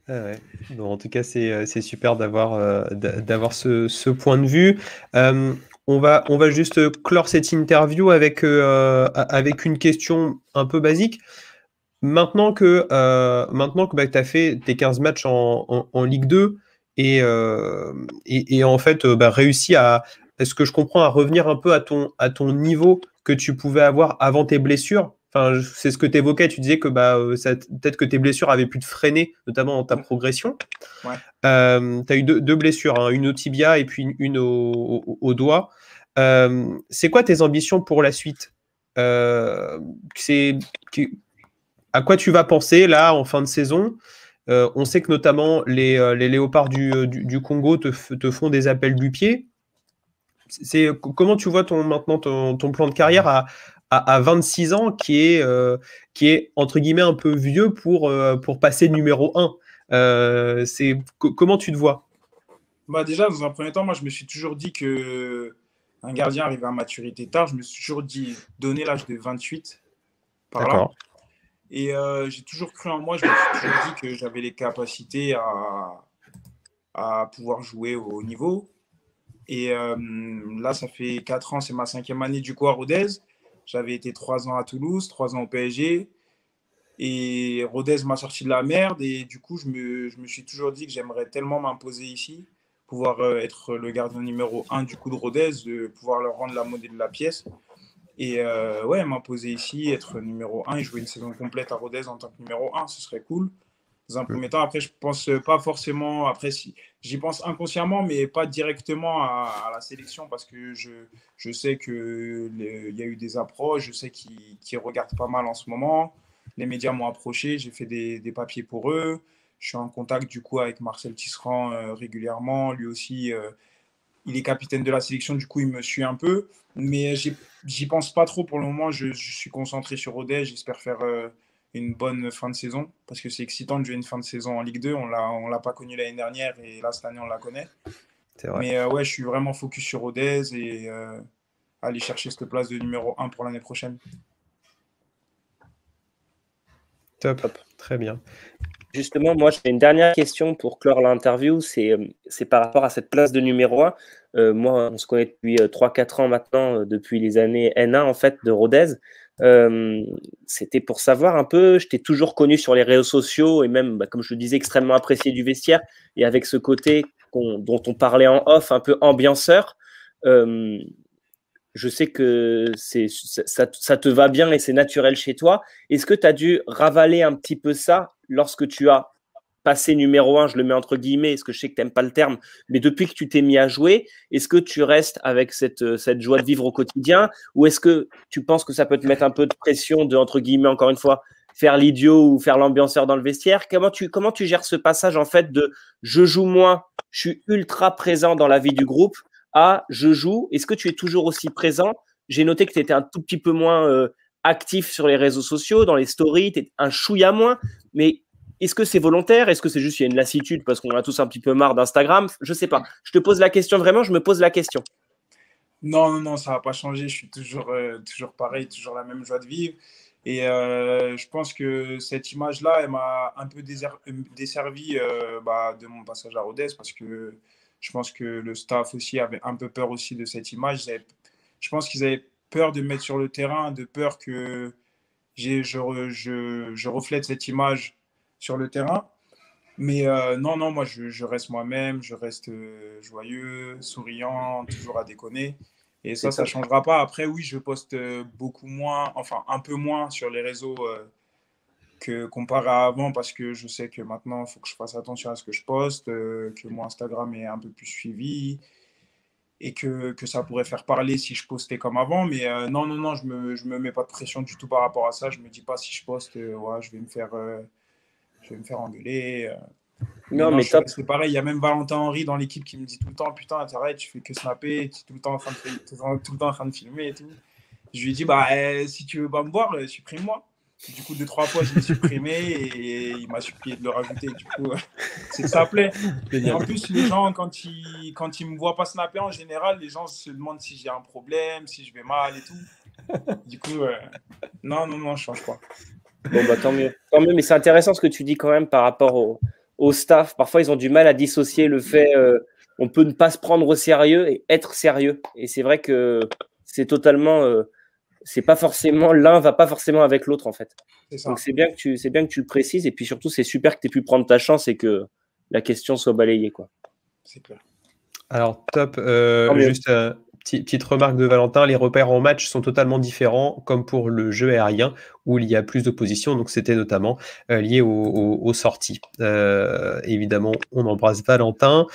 Ah en tout cas, c'est super d'avoir d'avoir ce, point de vue. on va, on va juste clore cette interview avec, avec une question un peu basique. Maintenant que, maintenant que bah, tu as fait tes 15 matchs en Ligue 2, euh, et, et, en fait euh, bah, réussi à, est-ce que je comprends, à revenir un peu à ton, à ton niveau que tu pouvais avoir avant tes blessures Enfin, c'est ce que tu évoquais, tu disais que bah, euh, peut-être que tes blessures avaient pu te freiner, notamment dans ta mmh. progression. tu as eu deux, blessures, hein, une au tibia et puis une, au, au, doigt. c'est quoi tes ambitions pour la suite euh, À quoi tu vas penser là en fin de saison euh, on sait que notamment les, euh, léopards du, euh, Congo te, font des appels du pied. C'est, comment tu vois ton, maintenant ton, plan de carrière à, 26 ans qui est, entre guillemets un peu vieux pour, passer numéro 1 c'est, Comment tu te vois bah, Déjà, dans un premier temps, moi je me suis toujours dit que un gardien arrivait à maturité tard, je me suis toujours dit donner l'âge de 28 par et euh, j'ai toujours cru en moi, je me suis toujours dit que j'avais les capacités à, pouvoir jouer au haut niveau. Et euh, là, ça fait 4 ans, c'est ma cinquième année du coup à Rodez. J'avais été 3 ans à Toulouse, 3 ans au PSG. Et Rodez m'a sorti de la merde. Et du coup, je me, suis toujours dit que j'aimerais tellement m'imposer ici, pouvoir euh, être le gardien numéro 1 du coup de Rodez, de pouvoir leur rendre la monnaie de la pièce. Et euh, ouais, m'imposer ici, être numéro 1 et jouer une saison complète à Rodez en tant que numéro 1, ce serait cool. Dans un premier temps, après, je pense pas forcément, après, si, j'y pense inconsciemment, mais pas directement à, la sélection parce que je, je sais qu'il y a eu des approches, je sais qu'ils regardent pas mal en ce moment. Les médias m'ont approché, j'ai fait des, papiers pour eux. Je suis en contact du coup avec Marcel Tisserand euh, régulièrement. Lui aussi, euh, il est capitaine de la sélection, du coup, il me suit un peu. Mais j'y pense pas trop pour le moment. Je, suis concentré sur Odès. J'espère faire euh, une bonne fin de saison parce que c'est excitant de jouer une fin de saison en Ligue 2. On ne l'a pas connu l'année dernière et là, cette année, on la connaît. Mais euh, ouais, je suis vraiment focus sur Odez et euh, aller chercher cette place de numéro 1 pour l'année prochaine. Top. Top. Très bien. Justement, moi, j'ai une dernière question pour clore l'interview. C'est, euh, par rapport à cette place de numéro 1. Euh, moi, on se connaît depuis 3-4 euh, ans maintenant, depuis les années N1, en fait, de Rodez. c'était pour savoir un peu, je toujours connu sur les réseaux sociaux et même, bah, comme je le disais, extrêmement apprécié du vestiaire et avec ce côté dont on parlait en off, un peu ambianceur je sais que c'est, ça, te va bien et c'est naturel chez toi. Est-ce que tu as dû ravaler un petit peu ça lorsque tu as passé numéro un, je le mets entre guillemets, parce que je sais que tu n'aimes pas le terme, mais depuis que tu t'es mis à jouer, est-ce que tu restes avec euh, cette, joie de vivre au quotidien ou est-ce que tu penses que ça peut te mettre un peu de pression de, entre guillemets, encore une fois, faire l'idiot ou faire l'ambianceur dans le vestiaire comment tu, comment tu gères ce passage en fait de je joue moins, je suis ultra présent dans la vie du groupe « Ah, je joue, est-ce que tu es toujours aussi présent J'ai noté que tu étais un tout petit peu moins euh, actif sur les réseaux sociaux, dans les stories, tu es un chouïa moins, mais est-ce que c'est volontaire Est-ce que c'est juste qu'il y a une lassitude parce qu'on a tous un petit peu marre d'Instagram Je sais pas. Je te pose la question vraiment, je me pose la question. Non, non, non, ça n'a pas changé. Je suis toujours, euh, toujours pareil, toujours la même joie de vivre. Et euh, je pense que cette image-là, elle m'a un peu desservi bah, de mon passage à Rodez parce que je pense que le staff aussi avait un peu peur aussi de cette image. je pense qu'ils avaient peur de mettre sur le terrain, de peur que je, je, je, reflète cette image sur le terrain. Mais euh, non, non, moi, je, reste moi-même, je reste euh, joyeux, souriant, toujours à déconner. Et ça, ça ne changera pas. Après, oui, je poste euh, beaucoup moins, enfin un peu moins sur les réseaux comparé à avant, parce que je sais que maintenant, il faut que je fasse attention à ce que je poste, euh, que mon Instagram est un peu plus suivi et que, que, ça pourrait faire parler si je postais comme avant. Mais euh, non, non, non, je me, je me, mets pas de pression du tout par rapport à ça. Je ne me dis pas si je poste, euh, ouais, je, vais me faire, je vais me faire engueuler. Non, mais, ça, c'est pareil. Il y a même Valentin Henry dans l'équipe qui me dit tout le temps Putain, t'arrêtes, tu fais que snapper, tu es tout le temps en train de, tout le temps en train de filmer et tout. Je lui dis Bah, eh, si tu veux pas me voir, supprime-moi. Du coup, deux, trois fois, je l'ai supprimé et il m'a supplié de le rajouter. Du coup, euh, c'est ça plaît. Et en plus, les gens, quand ils, quand ils me voient pas snapper, en général, les gens se demandent si j'ai un problème, si je vais mal et tout. Du coup, euh, non, non, non, je change pas. Bon, bah, tant mieux. Tant mieux, mais c'est intéressant ce que tu dis quand même par rapport au, au staff. Parfois, ils ont du mal à dissocier le fait qu'on euh, on peut ne pas se prendre au sérieux et être sérieux. Et c'est vrai que c'est totalement c'est pas forcément l'un va pas forcément avec l'autre en fait. Donc c'est bien que tu c'est bien que tu le précises et puis surtout c'est super que tu aies pu prendre ta chance et que la question soit balayée quoi. C'est clair. Alors top euh, juste euh, petite remarque de Valentin, les repères en match sont totalement différents, comme pour le jeu aérien, où il y a plus d'opposition. positions, donc c'était notamment euh, lié aux sorties. Euh, évidemment, on embrasse Valentin.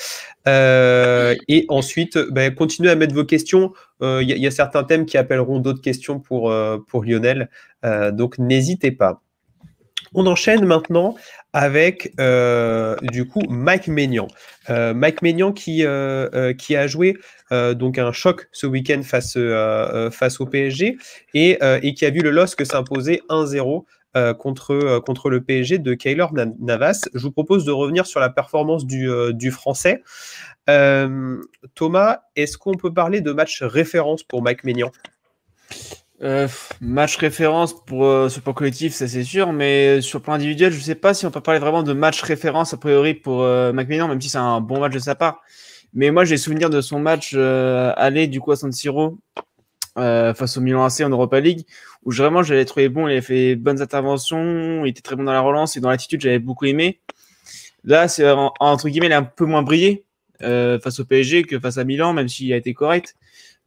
Euh, et ensuite, ben, continuez à mettre vos questions. Il y, a certains thèmes qui appelleront d'autres questions pour, pour Lionel, donc n'hésitez pas. On enchaîne maintenant avec euh, du coup Mike Maignan. Euh, Mike Maignan qui, euh, qui a joué donc un choc ce week-end face, face au PSG et, qui a vu le LOSC s'imposer 1-0 contre, contre le PSG de Kaylor Navas. Je vous propose de revenir sur la performance du, du Français. Thomas, est-ce qu'on peut parler de match référence pour Mike Maignan euh, match référence pour euh, ce plan collectif, ça c'est sûr, mais sur le plan individuel, je ne sais pas si on peut parler vraiment de match référence a priori pour euh, Macmillan, même si c'est un bon match de sa part. Mais moi, j'ai souvenir de son match euh, aller du coup à San Siro euh, face au Milan AC en Europa League, où vraiment j'avais trouvé bon, il avait fait bonnes interventions, il était très bon dans la relance et dans l'attitude, j'avais beaucoup aimé. Là, c'est entre guillemets, il est un peu moins brillé face au PSG que face à Milan, même s'il a été correct.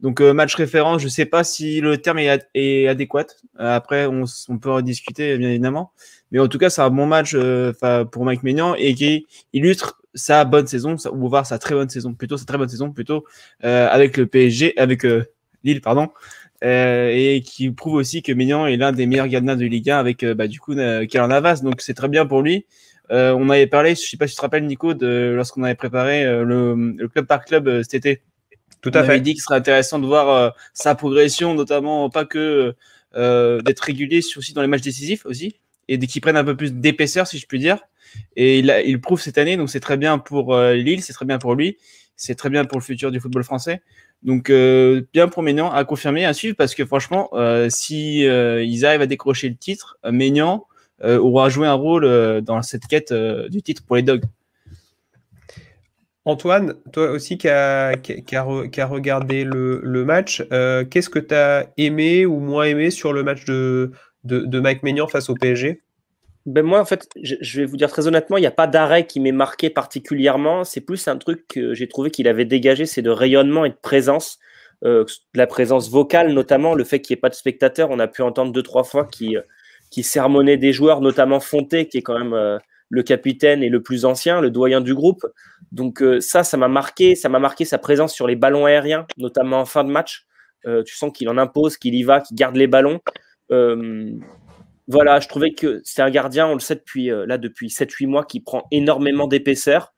Donc euh, match référence, je ne sais pas si le terme est, adéquat. Euh, après, on, peut en discuter bien évidemment. Mais en tout cas, c'est un bon match euh, pour Mike Maignan et qui illustre sa bonne saison, sa, ou voir sa très bonne saison, plutôt sa très bonne saison, plutôt avec le PSG, avec Lille, pardon, euh, et qui prouve aussi que Maignan est l'un des meilleurs gardiens de Ligue 1 avec bah, du coup euh, Navas. Donc c'est très bien pour lui. on avait parlé, je sais pas si tu te rappelles Nico, de lorsqu'on avait préparé le, le, club par club cet été. Tout à fait. Il dit qu'il serait intéressant de voir euh, sa progression, notamment euh, pas que euh, d'être régulier aussi dans les matchs décisifs aussi, et qu'ils prennent un peu plus d'épaisseur, si je puis dire. Et il, prouve cette année, donc c'est très bien pour Lille, c'est très bien pour lui, c'est très bien pour le futur du football français. Donc bien pour Ménian à confirmer, à suivre, parce que franchement, si ils arrivent à décrocher le titre, Ménian aura joué un rôle dans cette quête du titre pour les Dogs. Antoine, toi aussi qui a, regardé le, match, euh, qu'est-ce que tu as aimé ou moins aimé sur le match de, de, Mike Maignan face au PSG ben moi, en fait, je, vais vous dire très honnêtement, il n'y a pas d'arrêt qui m'ait marqué particulièrement. C'est plus un truc que j'ai trouvé qu'il avait dégagé, c'est de rayonnement et de présence, euh, la présence vocale notamment, le fait qu'il n'y ait pas de spectateurs. On a pu entendre deux, trois fois qui, euh, sermonnait des joueurs, notamment Fonté, qui est quand même le capitaine est le plus ancien, le doyen du groupe. Donc euh, ça, ça m'a marqué, ça m'a marqué sa présence sur les ballons aériens, notamment en fin de match. Euh, tu sens qu'il en impose, qu'il y va, qu'il garde les ballons. Euh, voilà, je trouvais que c'est un gardien, on le sait depuis là depuis 7-8 mois, qui prend énormément d'épaisseur.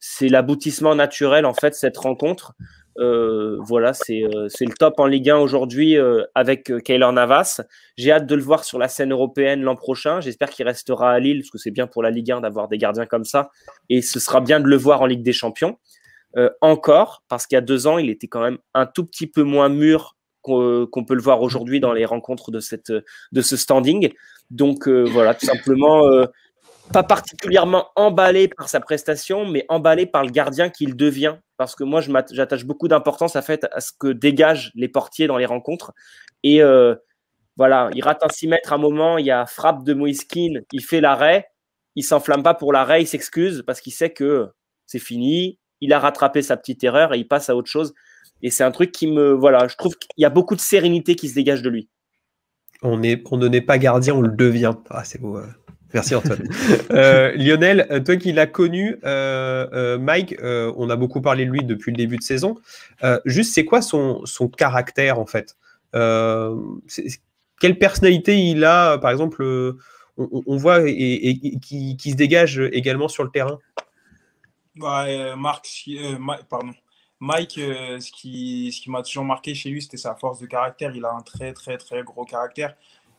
c'est l'aboutissement naturel en fait cette rencontre. Euh, voilà, euh, c'est le top en Ligue 1 aujourd'hui euh, avec Kaylor Navas. J'ai hâte de le voir sur la scène européenne l'an prochain. J'espère qu'il restera à Lille, parce que c'est bien pour la Ligue 1 d'avoir des gardiens comme ça. Et ce sera bien de le voir en Ligue des Champions. encore, parce qu'il y a deux ans, il était quand même un tout petit peu moins mûr qu'on peut le voir aujourd'hui dans les rencontres de, cette, de ce standing. Donc voilà, tout simplement, pas particulièrement emballé par sa prestation, mais emballé par le gardien qu'il devient. Parce que moi, j'attache beaucoup d'importance à, ce que dégagent les portiers dans les rencontres. Et euh, voilà, il rate un 6 mètres à un moment, il y a frappe de Moïskine, il fait l'arrêt, il s'enflamme pas pour l'arrêt, il s'excuse parce qu'il sait que c'est fini, il a rattrapé sa petite erreur et il passe à autre chose. Et c'est un truc qui me. Voilà, je trouve qu'il y a beaucoup de sérénité qui se dégage de lui. On, ne n'est pas gardien, on le devient. Ah, c'est beau. Merci Antoine. Euh, Lionel, euh, toi qui l'as connu, euh, Mike, on a beaucoup parlé de lui depuis le début de saison. juste, c'est quoi son, caractère en fait Quelle personnalité il a, par exemple, on, voit et, qui, se dégage également sur le terrain bah, pardon. Mike, ce qui, ce qui m'a toujours marqué chez lui, c'était sa force de caractère. Il a un très, très, très gros caractère.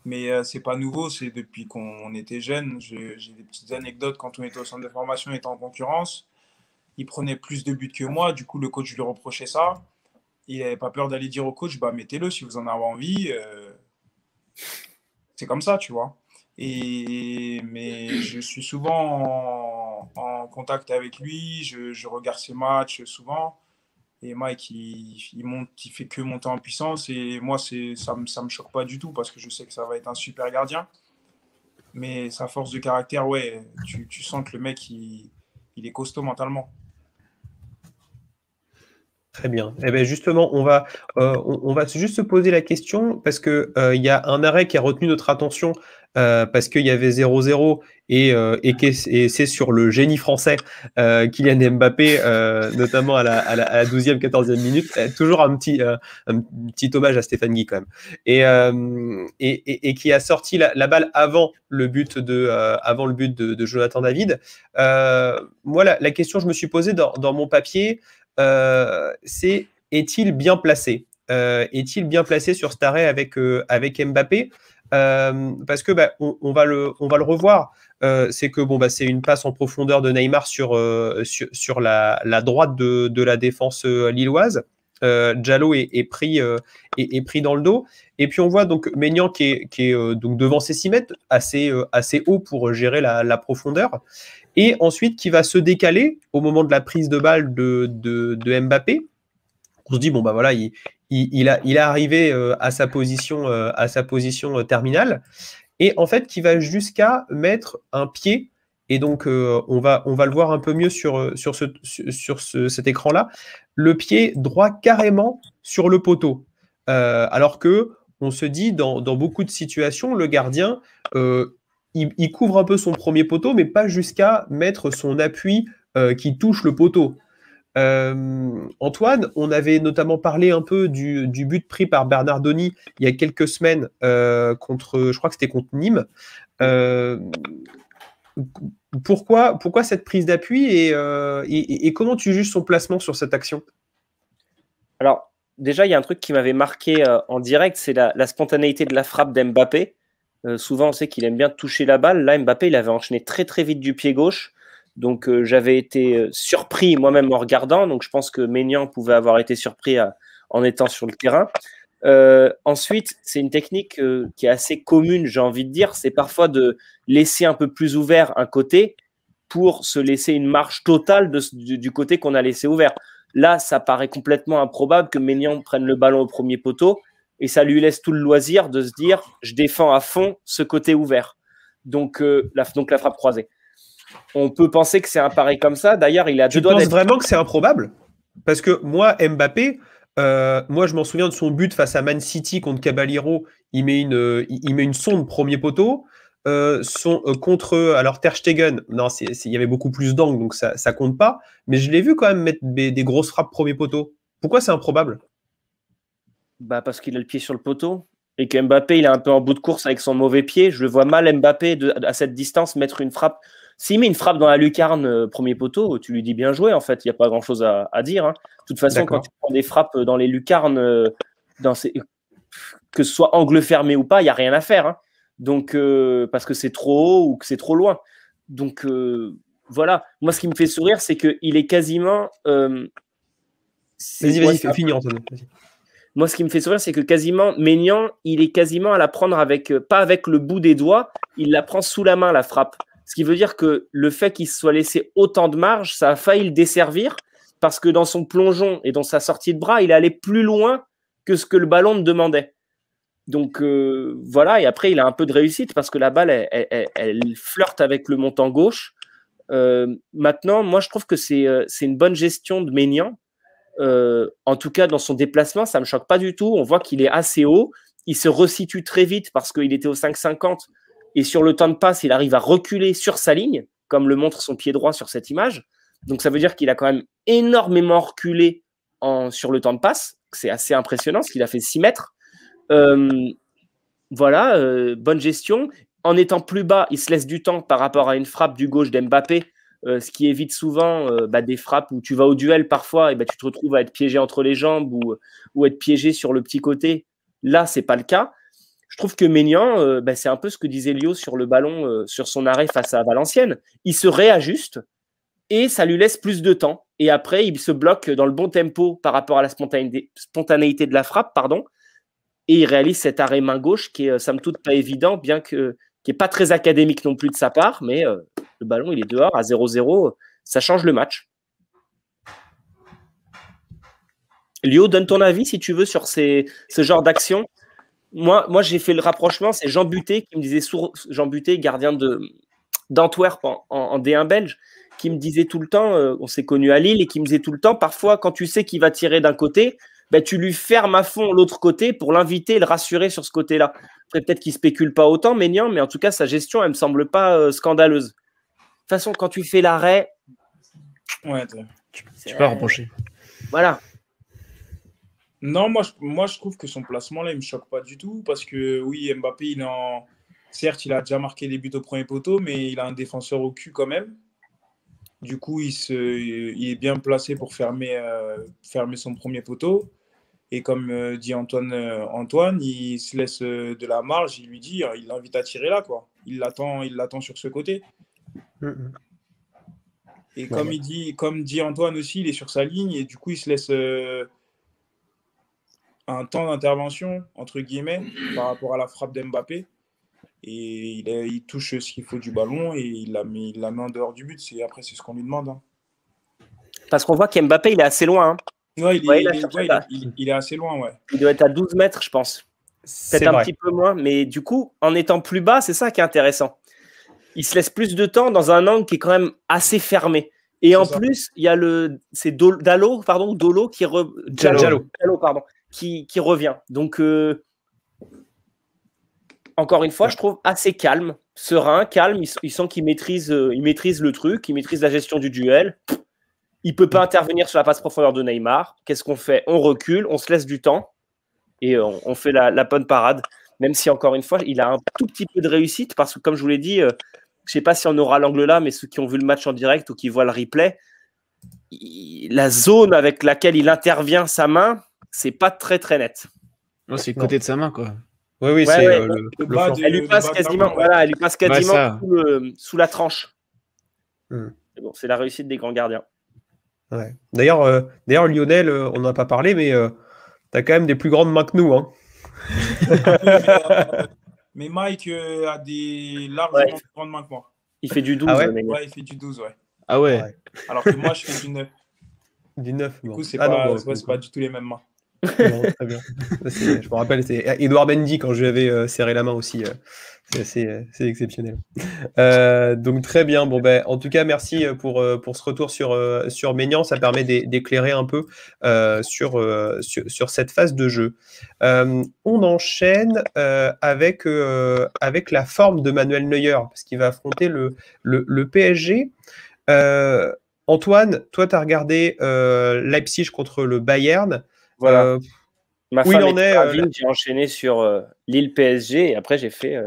Mais euh, c'est pas nouveau, c'est depuis qu'on était jeune. J'ai des petites anecdotes quand on était au centre de formation, était en concurrence. Il prenait plus de buts que moi, du coup le coach lui reprochait ça. Il n'avait pas peur d'aller dire au coach, bah mettez-le si vous en avez envie. Euh. C'est comme ça, tu vois. Et, mais je suis souvent en, contact avec lui, je, je, regarde ses matchs souvent. Et Mike, il, ne monte, il fait que monter en puissance. Et moi, c'est, ça ne me, choque pas du tout parce que je sais que ça va être un super gardien. Mais sa force de caractère, ouais, tu, sens que le mec, il, est costaud mentalement. Très bien. Eh bien, justement, on va, euh, on, va juste se poser la question parce qu'il euh, il y a un arrêt qui a retenu notre attention euh, parce qu'il y avait 0-0 euh, et, c'est sur le génie français y euh, Kylian Mbappé, notamment à la, à, la, 12e, 14e minute. toujours un petit, un petit hommage à Stéphane Guy quand même. Et, qui a sorti la, balle avant le but de, avant le but de, Jonathan David. moi, la, question que je me suis posée dans, mon papier, c'est est-il bien placé Est-il bien placé sur cet avec, avec Mbappé euh, parce que bah, on, va le, on va le revoir. Euh, c'est que bon, bah, c'est une passe en profondeur de Neymar sur, euh, sur, la, droite de, la défense lilloise. jallo est, pris, pris dans le dos. Et puis on voit donc Maignan qui est, donc devant ses 6 mètres, assez, assez haut pour gérer la, profondeur. Et ensuite qui va se décaler au moment de la prise de balle de, Mbappé on se dit bon bah voilà il, il, a, est arrivé euh, à sa position, euh, euh, terminale, et en fait qui va jusqu'à mettre un pied. Et donc, on, va, le voir un peu mieux sur, cet écran-là. Le pied droit carrément sur le poteau. alors que on se dit, dans, beaucoup de situations, le gardien, il, couvre un peu son premier poteau, mais pas jusqu'à mettre son appui qui touche le poteau. Euh, Antoine, on avait notamment parlé un peu du, but pris par Bernardoni il y a quelques semaines euh, contre, je crois que c'était contre Nîmes. Euh, pourquoi, pourquoi cette prise d'appui et, comment tu juges son placement sur cette action Alors, déjà, il y a un truc qui m'avait marqué en direct, c'est la, spontanéité de la frappe d'Mbappé. souvent, on sait qu'il aime bien toucher la balle. Là, Mbappé, il avait enchaîné très très vite du pied gauche. Donc euh, j'avais été euh, surpris moi-même en regardant, donc je pense que Ménian pouvait avoir été surpris euh, en étant sur le terrain. ensuite, c'est une technique qui est assez commune, j'ai envie de dire, c'est parfois de laisser un peu plus ouvert un côté pour se laisser une marge totale de, du, côté qu'on a laissé ouvert. Là, ça paraît complètement improbable que Ménian prenne le ballon au premier poteau et ça lui laisse tout le loisir de se dire je défends à fond ce côté ouvert. Donc, la, donc la frappe croisée on peut penser que c'est un pari comme ça. D'ailleurs, il a deux doigts vraiment que c'est improbable Parce que moi, Mbappé, euh, moi, je m'en souviens de son but face à Man City contre Caballero. Il met une, euh, il met une sonde premier poteau. Euh, contre alors Ter Stegen, non, il y avait beaucoup plus d'angles, donc ça, compte pas. Mais je l'ai vu quand même mettre des, grosses frappes premier poteau. Pourquoi c'est improbable Bah parce qu'il a le pied sur le poteau et que Mbappé, il est un peu en bout de course avec son mauvais pied. Je le vois mal Mbappé à cette distance mettre une frappe s'il met une frappe dans la lucarne, euh, premier poteau, tu lui dis bien joué, en fait, il n'y a pas grand-chose à, dire. Hein. De toute façon, quand tu prends des frappes euh, dans les lucarnes, euh, dans ces... que ce soit angle fermé ou pas, il n'y a rien à faire. Hein. Donc, parce que c'est trop haut ou que c'est trop loin. Donc, voilà. Moi, ce qui me fait sourire, c'est qu'il est quasiment. vas-y, vas-y, finis Moi, ce qui me fait sourire, c'est que quasiment, Ménian, il est quasiment à la prendre avec, pas avec le bout des doigts, il la prend sous la main, la frappe. Ce qui veut dire que le fait qu'il se soit laissé autant de marge, ça a failli le desservir parce que dans son plongeon et dans sa sortie de bras, il allait plus loin que ce que le ballon ne demandait. Donc euh, voilà, et après il a un peu de réussite parce que la balle, elle, flirte avec le montant gauche. Euh, maintenant, moi je trouve que c'est euh, une bonne gestion de Ménian. en tout cas, dans son déplacement, ça ne me choque pas du tout. On voit qu'il est assez haut. Il se resitue très vite parce qu'il était au 5,50 et sur le temps de passe, il arrive à reculer sur sa ligne, comme le montre son pied droit sur cette image. Donc ça veut dire qu'il a quand même énormément reculé sur le temps de passe. C'est assez impressionnant, ce qu'il a fait 6 mètres. Euh, voilà, euh, bonne gestion. En étant plus bas, il se laisse du temps par rapport à une frappe du gauche d'Mbappé, euh, ce qui évite souvent bah, des frappes où tu vas au duel parfois et bah, tu te retrouves à être piégé entre les jambes ou, ou être piégé sur le petit côté. Là, c'est pas le cas je trouve que Ménian, euh, ben, c'est un peu ce que disait Lio sur le ballon, euh, sur son arrêt face à Valenciennes. Il se réajuste et ça lui laisse plus de temps. Et après, il se bloque dans le bon tempo par rapport à la spontanéité de la frappe, pardon. Et il réalise cet arrêt main gauche qui est, ça euh, me doute, pas évident, bien que qui est pas très académique non plus de sa part, mais le ballon, il est dehors à 0-0, ça change le match. Lio, donne ton avis si tu veux sur ce genre d'action moi, j'ai fait le rapprochement, c'est Jean Buté qui me disait, Jean Buté, gardien de d'Antwerp en, D1 belge, qui me disait tout le temps, euh, on s'est connu à Lille, et qui me disait tout le temps, parfois, quand tu sais qu'il va tirer d'un côté, ben, tu lui fermes à fond l'autre côté pour l'inviter et le rassurer sur ce côté-là. peut-être qu'il spécule pas autant, mais en tout cas, sa gestion, elle me semble pas euh, scandaleuse. De toute façon, quand tu fais l'arrêt. Ouais, tu, peux euh, reprocher. Voilà. Non, moi je, moi, je trouve que son placement là, il me choque pas du tout parce que oui, Mbappé, il en... certes, il a déjà marqué des buts au premier poteau, mais il a un défenseur au cul quand même. Du coup, il, se, est bien placé pour fermer, euh, fermer son premier poteau. Et comme euh, dit Antoine, euh, Antoine, il se laisse de la marge, il lui dit, il l'invite à tirer là, quoi. Il l'attend, il l'attend sur ce côté. Et comme il dit, comme dit Antoine aussi, il est sur sa ligne et du coup, il se laisse un temps d'intervention, entre guillemets, par rapport à la frappe d'Mbappé. Et il, touche ce qu'il faut du ballon et il la met, la en dehors du but. C'est, après, c'est ce qu'on lui demande. Hein. Parce qu'on voit qu'Mbappé, il est assez loin. il, est, assez loin, ouais. Il doit être à 12 mètres, je pense. C'est Peut-être un petit peu moins, mais du coup, en étant plus bas, c'est ça qui est intéressant. Il se laisse plus de temps dans un angle qui est quand même assez fermé. Et en plus, il y a le c'est Dolo, Dalo, pardon, Dolo qui re... pardon, qui, revient. Donc, euh, encore une fois, je trouve assez calme, serein, calme. Il, sent qu'il maîtrise, euh, il maîtrise le truc, il maîtrise la gestion du duel. Il peut pas intervenir sur la passe profondeur de Neymar. Qu'est-ce qu'on fait On recule, on se laisse du temps et on, fait la, bonne parade. Même si, encore une fois, il a un tout petit peu de réussite parce que, comme je vous l'ai dit, euh, je sais pas si on aura l'angle là, mais ceux qui ont vu le match en direct ou qui voient le replay, la zone avec laquelle il intervient sa main, c'est pas très très net. c'est le côté de sa main, quoi. Oui, oui, c'est euh, Elle lui passe quasiment, voilà, elle lui passe quasiment sous, la tranche. Hmm. c'est la réussite des grands gardiens. Euh, d'ailleurs, Lionel, euh, on n'en a pas parlé, mais tu as quand même des plus grandes mains que nous. Hein. <laughs> mais Mike a des larges plus grandes mains que moi. Il fait du 12. Ah ouais, il fait du 12, ouais. Ah ouais. Alors que moi, je fais du 9. Du 9, Du coup, ah c'est pas, du tout les mêmes mains. <laughs> très bien. je me rappelle, c'est Edouard Bendy quand je lui avais euh, serré la main aussi. Euh, euh, c'est exceptionnel. donc très bien. Bon ben, en tout cas, merci pour, pour ce retour sur, sur Ménian. Ça permet d'éclairer un peu sur, sur, cette phase de jeu. on enchaîne avec, avec la forme de Manuel Neuer, parce qu'il va affronter le, le, le PSG. Antoine, toi, tu as regardé Leipzig contre le Bayern. Voilà. Euh, Ma est. Euh, j'ai enchaîné sur l'île euh, Lille PSG et après j'ai fait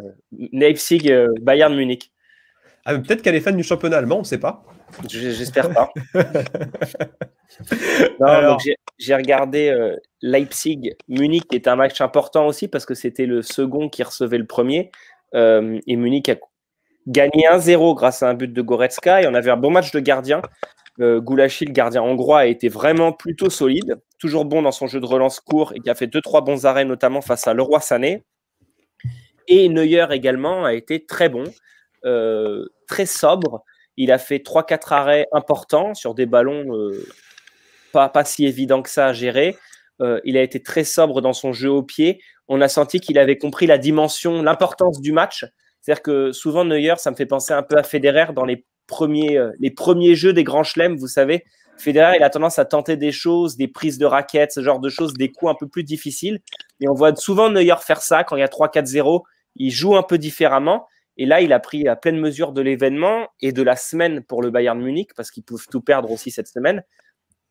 Leipzig Bayern Munich. Ah, peut-être qu'elle est fan du championnat allemand, on ne sait pas. J'espère pas. <laughs> j'ai regardé Leipzig Munich qui est un match important aussi parce que c'était le second qui recevait le premier et Munich a gagné 1-0 grâce à un but de Goretzka et on avait un bon match de gardien euh, goulachil, gardien hongrois, a été vraiment plutôt solide, toujours bon dans son jeu de relance court et qui a fait deux trois bons arrêts, notamment face à Leroy Sané. Et Neuer également a été très bon, euh, très sobre. Il a fait 3-4 arrêts importants sur des ballons euh, pas, pas si évidents que ça à gérer. il a été très sobre dans son jeu au pied. On a senti qu'il avait compris la dimension, l'importance du match. C'est-à-dire que souvent Neuer, ça me fait penser un peu à Federer dans les premiers, euh, les premiers jeux des grands chelems, vous savez. Federer, il a tendance à tenter des choses, des prises de raquettes, ce genre de choses, des coups un peu plus difficiles. Et on voit souvent Neuer faire ça quand il y a 3-4-0. Il joue un peu différemment. Et là, il a pris à pleine mesure de l'événement et de la semaine pour le Bayern Munich, parce qu'ils peuvent tout perdre aussi cette semaine.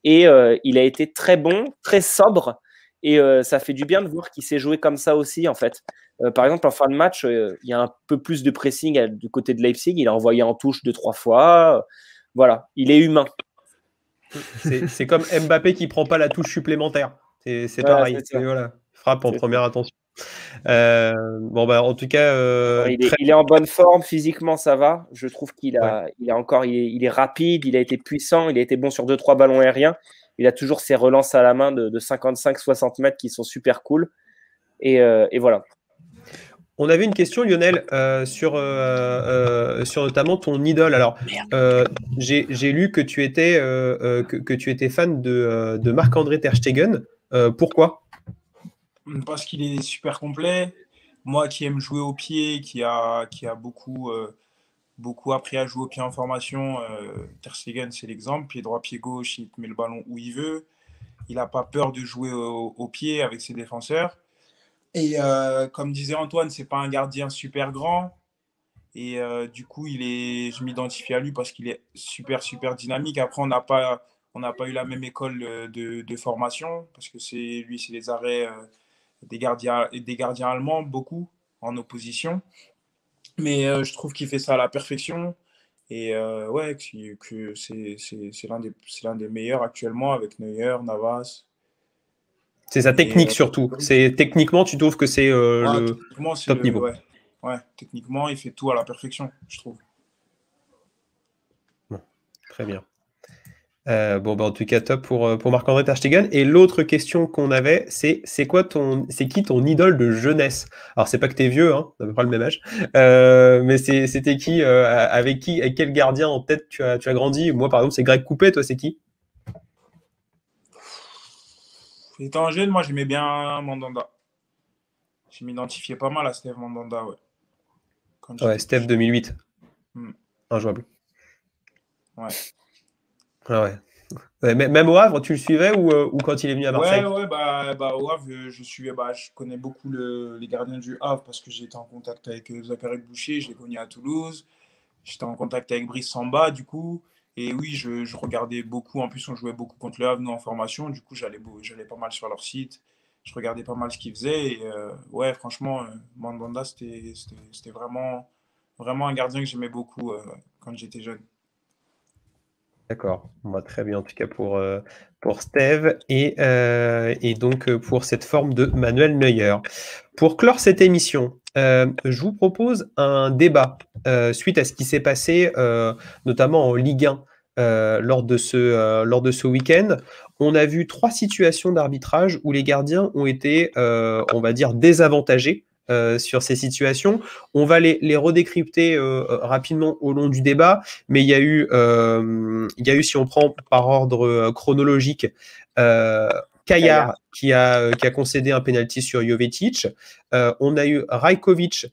Et euh, il a été très bon, très sobre et euh, ça fait du bien de voir qu'il s'est joué comme ça aussi, en fait. Euh, par exemple, en fin de match, euh, il y a un peu plus de pressing du côté de Leipzig. Il a envoyé en touche deux, trois fois. Voilà, il est humain. C'est comme Mbappé qui prend pas la touche supplémentaire. C'est pareil. Voilà. Frappe en première attention. bon, bah, en tout cas. Il est, en bonne forme, physiquement, ça va. Je trouve qu'il a, encore, il est, rapide, il a été puissant, il a été bon sur deux, trois ballons aériens il a toujours ses relances à la main de, 55-60 mètres qui sont super cool. Euh, et, voilà. On avait une question, Lionel, euh, sur, euh, sur notamment ton idole. Alors, j'ai lu que tu étais, que, tu étais fan de, Marc-André Terstegen. pourquoi Parce qu'il est super complet. Moi qui aime jouer au pied, qui a, qui a beaucoup beaucoup appris à jouer au pied en formation. Euh, Ter Stegen, c'est l'exemple. Pied droit, pied gauche, il met le ballon où il veut. Il n'a pas peur de jouer au, pied avec ses défenseurs. Et euh, comme disait Antoine, c'est pas un gardien super grand. Et euh, du coup, il est, je m'identifie à lui parce qu'il est super, super dynamique. Après, on n'a pas, on pas eu la même école de, de formation parce que c'est lui, c'est les arrêts euh, des gardiens, des gardiens allemands, beaucoup en opposition. Mais euh, je trouve qu'il fait ça à la perfection. Et euh, ouais, que, c'est, l'un des, des meilleurs actuellement avec Neuer, Navas. C'est sa technique euh, surtout. C'est techniquement, tu trouves que c'est le top niveau. ouais. techniquement, il fait tout à la perfection, je trouve. Bon. Très bien. Euh, bon, bah, en tout cas, top pour, euh, pour Marc-André Terstegen. Et l'autre question qu'on avait, c'est c'est quoi ton, c'est qui ton idole de jeunesse Alors, c'est pas que t'es vieux, hein, à peu près le même âge, euh, mais c'était qui, avec qui, avec quel gardien en tête tu as, tu as grandi Moi, par exemple, c'est Greg Coupé toi, c'est qui Étant jeune, moi, j'aimais bien Mandanda. Je m'identifiais pas mal à Steve Mandanda, ouais. ouais, Steph 2008. Hmm. Injouable. Ouais ouais. même au Havre, tu le suivais ou, euh, quand il est venu à Marseille Ouais, ouais bah, bah, au Havre, je suivais, bah, je connais beaucoup le, les gardiens du Havre parce que j'étais en contact avec euh, Zachary Boucher, je l'ai connu à Toulouse, j'étais en contact avec Brice Samba, du coup, et oui, je, regardais beaucoup, en plus on jouait beaucoup contre le Havre, nous, en formation, du coup j'allais pas mal sur leur site, je regardais pas mal ce qu'ils faisaient, et euh, ouais, franchement, Mandanda, c'était vraiment, vraiment un gardien que j'aimais beaucoup quand j'étais jeune. D'accord, moi bah, très bien en tout cas pour, euh, pour Steve et, euh, donc euh, pour cette forme de Manuel Neuer. Pour clore cette émission, je vous propose un débat suite à ce qui s'est passé notamment en Ligue 1 lors de ce, lors de ce week-end. On a vu trois situations d'arbitrage où les gardiens ont été, on va dire, désavantagés euh, sur ces situations. On va les, redécrypter euh, rapidement au long du débat, mais il y, a eu, euh, il y a eu, si on prend par ordre chronologique, Kaya qui a, qui a, concédé un penalty sur Jovetic. on a eu Rajkovic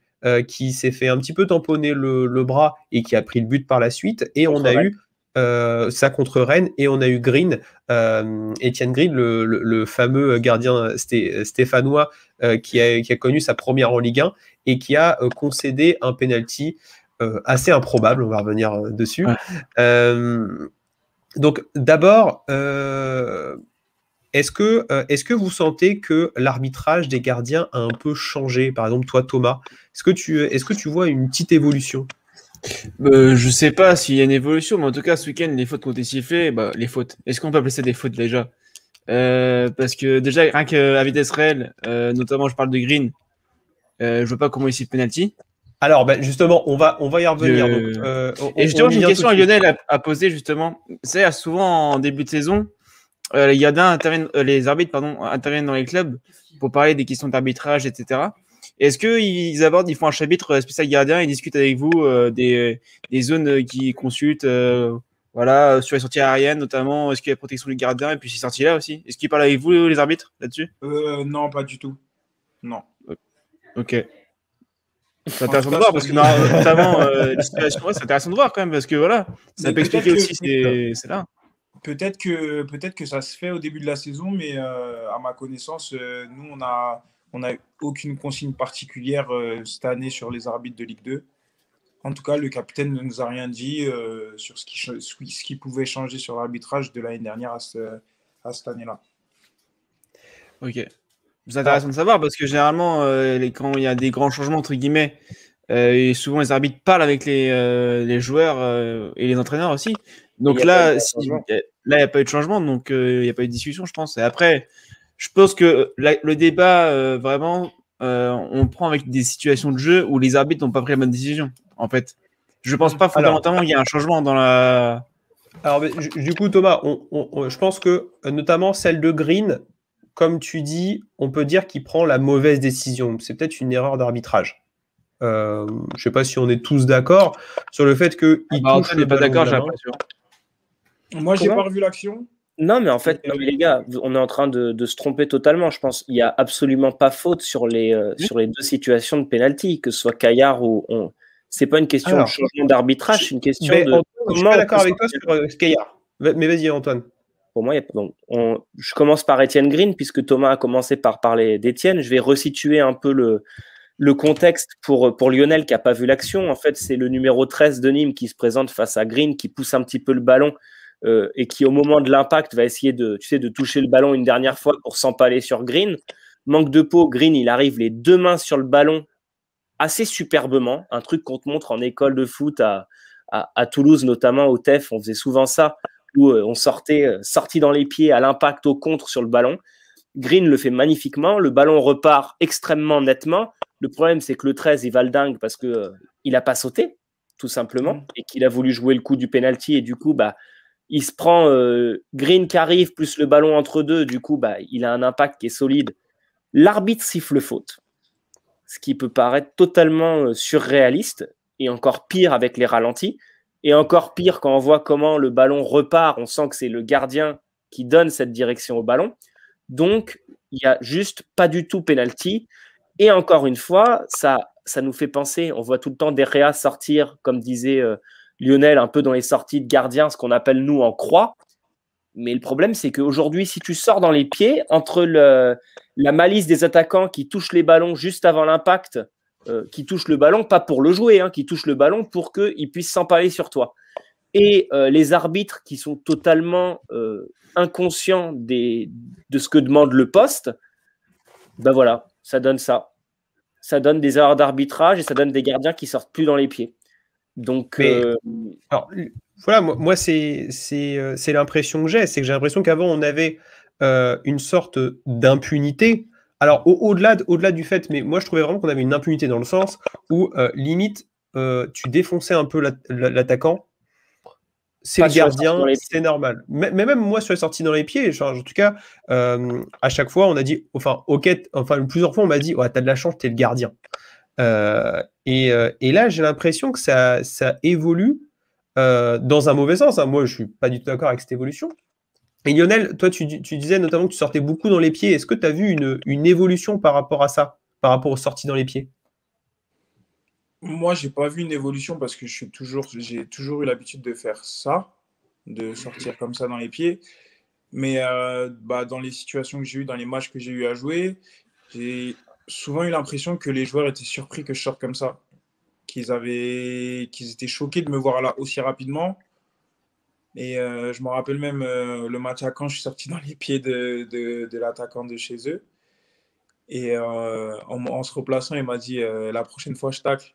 qui s'est fait un petit peu tamponner le, bras et qui a pris le but par la suite. Et on a eu euh, ça contre Rennes, et on a eu Green, Etienne euh, Green, le, fameux gardien stéphanois euh, qui, a, connu sa première en Ligue 1 et qui a concédé un penalty assez improbable, on va revenir dessus. donc d'abord, est-ce que, que, vous sentez que l'arbitrage des gardiens a un peu changé Par exemple, toi Thomas, ce que, est -ce que tu vois une petite évolution euh, je sais pas s'il y a une évolution, mais en tout cas, ce week-end, les fautes qui ont été sifflées, bah, les fautes. Est-ce qu'on peut appeler ça des fautes déjà euh, Parce que déjà, rien qu'à vitesse réelle, euh, notamment, je parle de Green, je vois pas comment il siffle penalty. Alors, ben, justement, on va, on va y revenir. et justement, j'ai une question à Lionel à, poser, justement. C'est souvent en début de saison, les les arbitres pardon, interviennent dans les clubs pour parler des questions d'arbitrage, etc. Est-ce qu'ils abordent, ils font un chapitre euh, spécial gardien, ils discutent avec vous euh, des, des, zones qu'ils consultent, euh, voilà, sur les sorties aériennes notamment, est-ce qu'il y a protection du gardien et puis ces sorties-là aussi Est-ce qu'ils parlent avec vous, les arbitres, là-dessus Non, pas du tout. Non. Ok. C'est intéressant de voir parce que notamment c'est intéressant de voir quand même parce que voilà, ça peut expliquer aussi c'est là. Peut-être que peut-être que ça se fait au début de la saison, mais à ma connaissance, nous on a on n'a aucune consigne particulière euh, cette année sur les arbitres de Ligue 2. En tout cas, le capitaine ne nous a rien dit euh, sur ce qui, pouvait changer sur l'arbitrage de l'année dernière à, à cette année-là. Ok. C'est intéressant de savoir parce que généralement, euh, les, quand il y a des grands changements, entre guillemets, et souvent les arbitres parlent avec les, joueurs et les entraîneurs aussi. Donc là, là, il n'y a pas eu de changement, donc il n'y a pas eu de discussion, je pense. Et après, je pense que euh, le débat, euh, vraiment, euh, on prend avec des situations de jeu où les arbitres n'ont pas pris la bonne décision, en fait. Je pense pas fondamentalement qu'il y a un changement dans la. Alors, du coup, Thomas, je pense que notamment celle de Green, comme tu dis, on peut dire qu'il prend la mauvaise décision. C'est peut-être une erreur d'arbitrage. je ne sais pas si on est tous d'accord sur le fait qu'il Ah, il bah, n'est pas d'accord, j'ai l'impression. Moi, j'ai pas revu l'action. Non, mais en fait, les gars, on est en train de, se tromper totalement. Je pense qu'il n'y a absolument pas faute sur les, euh, sur les deux situations de pénalty, que ce soit Caillard ou. On... n'est pas une question de changement d'arbitrage, c'est une question de. je suis d'accord avec toi sur Caillard. Euh, mais vas-y, Antoine. Pour moi, je commence par Étienne Green, puisque Thomas a commencé par parler d'Étienne. Je vais resituer un peu le, le contexte pour, pour Lionel qui n'a pas vu l'action, en fait, c'est le numéro 13 de Nîmes qui se présente face à Green, qui pousse un petit peu le ballon euh, et qui, au moment de l'impact, va essayer de, sais, de toucher le ballon une dernière fois pour s'empaler sur Green. Manque de peau, Green, il arrive les deux mains sur le ballon assez superbement. Un truc qu'on te montre en école de foot à, Toulouse, notamment au TEF, on faisait souvent ça, où euh, on sortait, euh, sorti dans les pieds à l'impact au contre sur le ballon. Green le fait magnifiquement, le ballon repart extrêmement nettement. Le problème, c'est que le 13, il va le dingue parce qu'il n'a pas sauté, tout simplement, mmh. et qu'il a voulu jouer le coup du penalty, et du coup, bah, il se prend euh, Green qui arrive, plus le ballon entre deux. Du coup, bah, il a un impact qui est solide. L'arbitre siffle faute, ce qui peut paraître totalement euh, surréaliste et encore pire avec les ralentis. Et encore pire quand on voit comment le ballon repart, on sent que c'est le gardien qui donne cette direction au ballon. Donc, il n'y a juste pas du tout penalty Et encore une fois, ça, ça nous fait penser, on voit tout le temps des réas sortir, comme disait euh, Lionel un peu dans les sorties de gardien, ce qu'on appelle nous en croix. Mais le problème, c'est qu'aujourd'hui, si tu sors dans les pieds, entre la malice des attaquants qui touchent les ballons juste avant l'impact, euh, qui touchent le ballon, pas pour le jouer, hein, qui touchent le ballon pour qu'ils puissent s'emparer sur toi, et euh, les arbitres qui sont totalement euh, inconscients de ce que demande le poste, ben voilà, ça donne ça. Ça donne des erreurs d'arbitrage et ça donne des gardiens qui sortent plus dans les pieds. Donc, euh, voilà, moi, euh, c'est l'impression que j'ai, c'est que j'ai l'impression qu'avant, on avait euh, une sorte d'impunité. Alors, au-delà au delà du fait, mais moi, je trouvais vraiment qu'on avait une impunité dans le sens où, limite, tu défonçais un peu l'attaquant. C'est le gardien, c'est normal. Mais, même moi, sur les sorties dans les pieds, en tout cas, à chaque fois, on a dit, enfin, enfin, plusieurs fois, on m'a dit, t'as de la chance, t'es le gardien. Euh, euh, et, là, j'ai l'impression que ça, évolue euh, dans un mauvais sens. Hein. Moi, je suis pas du tout d'accord avec cette évolution. Et Lionel, toi, tu, disais notamment que tu sortais beaucoup dans les pieds. Est-ce que tu as vu une, évolution par rapport à ça, par rapport aux sorties dans les pieds Moi, j'ai pas vu une évolution parce que je suis toujours, j'ai toujours eu l'habitude de faire ça, de sortir comme ça dans les pieds. Mais bah, dans les situations que j'ai eues, dans les matchs que j'ai eu à jouer, j'ai souvent eu l'impression que les joueurs étaient surpris que je sorte comme ça. Qu'ils avaient... qu'ils étaient choqués de me voir là aussi rapidement. Et euh, je me rappelle même euh, le match à quand je suis sorti dans les pieds de, de, l'attaquant de chez eux. Et euh, en, se replaçant, il m'a dit la prochaine fois, je tacle.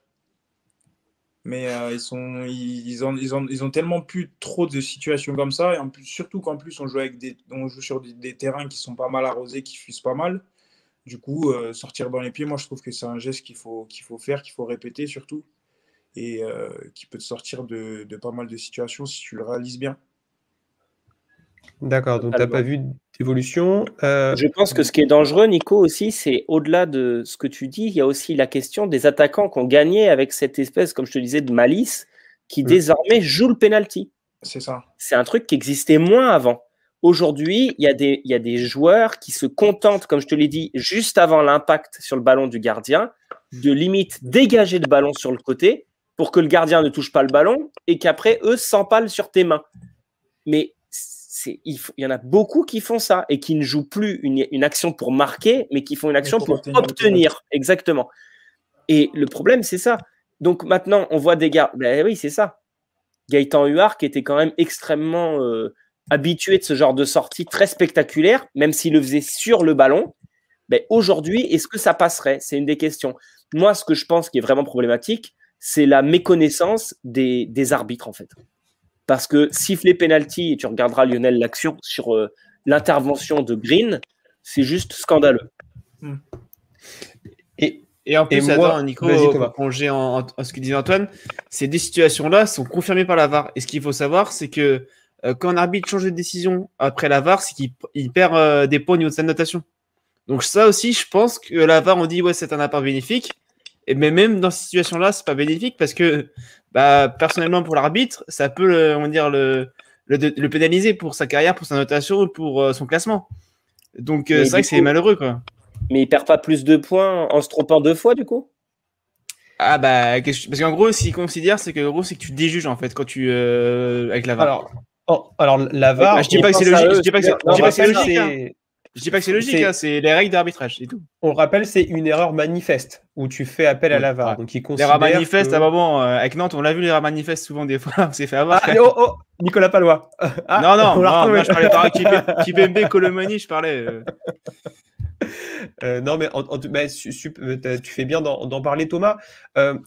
Mais ils, sont, ils, ont, ils, ont, ils, ont, tellement pu trop de situations comme ça. Et en plus, surtout qu'en plus, on joue, avec des, on joue sur des, des terrains qui sont pas mal arrosés, qui fusent pas mal. Du coup, euh, sortir dans les pieds, moi, je trouve que c'est un geste qu'il faut, qu'il faut faire, qu'il faut répéter surtout, et euh, qui peut te sortir de, pas mal de situations si tu le réalises bien. D'accord, donc tu n'as pas vu d'évolution. Euh, je pense que ce qui est dangereux, Nico, aussi, c'est au-delà de ce que tu dis, il y a aussi la question des attaquants qui ont gagné avec cette espèce, comme je te disais, de malice, qui mm. désormais joue le penalty. C'est ça. C'est un truc qui existait moins avant. Aujourd'hui, il y, a des, joueurs qui se contentent, comme je te l'ai dit, juste avant l'impact sur le ballon du gardien, de limite dégager le ballon sur le côté pour que le gardien ne touche pas le ballon et qu'après, eux s'empalent sur tes mains. Mais il, y en a beaucoup qui font ça et qui ne jouent plus une, action pour marquer, mais qui font une action pour, obtenir. Exactement. Et le problème, c'est ça. Donc maintenant, on voit des gars. Ben oui, c'est ça. Gaëtan Huard, qui était quand même extrêmement. Euh, habitué de ce genre de sortie très spectaculaire, même s'il le faisait sur le ballon, mais ben, aujourd'hui, est-ce que ça passerait C'est une des questions. Moi, ce que je pense qui est vraiment problématique, c'est la méconnaissance des, arbitres, en fait. Parce que siffler penalty, et tu regarderas Lionel l'action sur euh, l'intervention de Green, c'est juste scandaleux. Hmm. Et, et en plus, attends Nico, on va en, en, ce que disait Antoine, ces deux situations-là sont confirmées par la VAR. Et ce qu'il faut savoir, c'est que euh, quand un arbitre change de décision après la VAR, c'est qu'il perd euh, des points au niveau de sa notation. Donc ça aussi, je pense que la VAR, on dit ouais, c'est un apport bénéfique. mais même dans cette situation-là, c'est pas bénéfique parce que bah, personnellement pour l'arbitre, ça peut le, on va dire, le, le, pénaliser pour sa carrière, pour sa notation, pour euh, son classement. Donc c'est vrai que c'est malheureux quoi. Mais il perd pas plus de points en se trompant deux fois du coup ah bah parce qu'en gros, ce qu'il considère c'est que gros, c'est que tu déjuges en fait quand tu avec la VAR. Oh, alors, la VAR. Ouais, je dis pas que c'est logique. je dis pas que c'est logique. Hein. Je dis pas que c'est logique, c'est hein, les règles d'arbitrage c'est tout. On le rappelle, c'est une erreur manifeste où tu fais appel à la VAR. Ouais. Donc, L'erreur manifeste, à un moment, euh, avec Nantes, on l'a vu, l'erreur manifeste souvent des fois, <laughs> on s'est fait avoir. Ah, oh, oh, Nicolas Palois. <laughs> Ah, non, non, non, je parlais pas Kipembe, <laughs> Colomani, je parlais. Euh... euh non, mais, bah, euh, tu fais bien d'en parler, Thomas.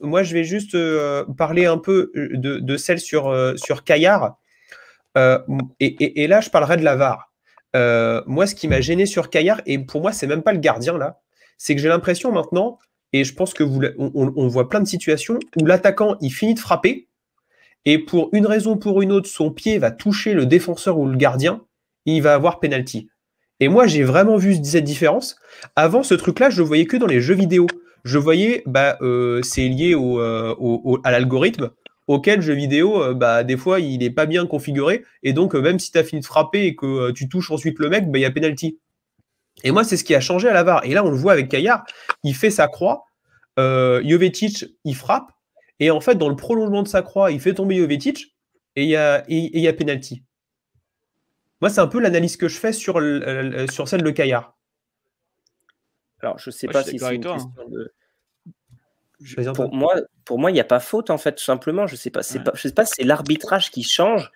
moi, je vais juste parler un peu de, de celle sur, sur Caillard. Euh, et, là, je parlerai de la VAR. Euh, moi, ce qui m'a gêné sur Caillard, et pour moi, c'est même pas le gardien là, c'est que j'ai l'impression maintenant, et je pense que vous, on, voit plein de situations où l'attaquant il finit de frapper, et pour une raison ou pour une autre, son pied va toucher le défenseur ou le gardien, il va avoir penalty. Et moi, j'ai vraiment vu cette différence. Avant, ce truc-là, je le voyais que dans les jeux vidéo. Je voyais, bah, euh, c'est lié à l'algorithme auquel le jeu vidéo, euh, bah, des fois, il n'est pas bien configuré. Et donc, euh, même si tu as fini de frapper et que euh, tu touches ensuite le mec, bah, il y a pénalty. Et moi, c'est ce qui a changé à la VAR. Et là, on le voit avec Caillard, il fait sa croix. Euh, Jovetic, il frappe. Et en fait, dans le prolongement de sa croix, il fait tomber Jovetic et il y a, pénalty. penalty. Moi, c'est un peu l'analyse que je fais sur, sur celle de Caillard. Alors, je ne sais pas si c'est une hein. question de pour moi, pour moi, il n'y a pas faute en fait, tout simplement. Je ne sais pas, c'est pas, je sais pas, c'est l'arbitrage qui change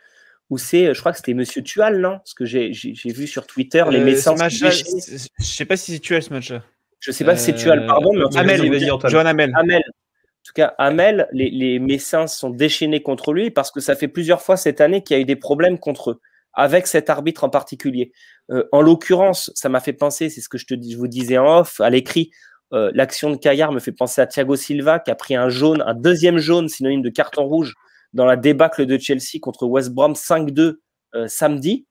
ou c'est, euh, je crois que c'était Monsieur Tual, non Ce que j'ai vu sur Twitter, les euh, médecins. Je ne sais pas si c'est Tual ce match-là. Je sais pas si c'est Tual, euh, pardon. Mais Amel, il va dire. Amel. Amel. En tout cas, Amel, les, les Messins sont déchaînés contre lui parce que ça fait plusieurs fois cette année qu'il y a eu des problèmes contre eux, avec cet arbitre en particulier. en l'occurrence, ça m'a fait penser, c'est ce que je, te je vous disais en off, à l'écrit, euh, l'action de Caillard me fait penser à Thiago Silva qui a pris un jaune, un deuxième jaune synonyme de carton rouge dans la débâcle de Chelsea contre West Brom 5-2 euh, samedi.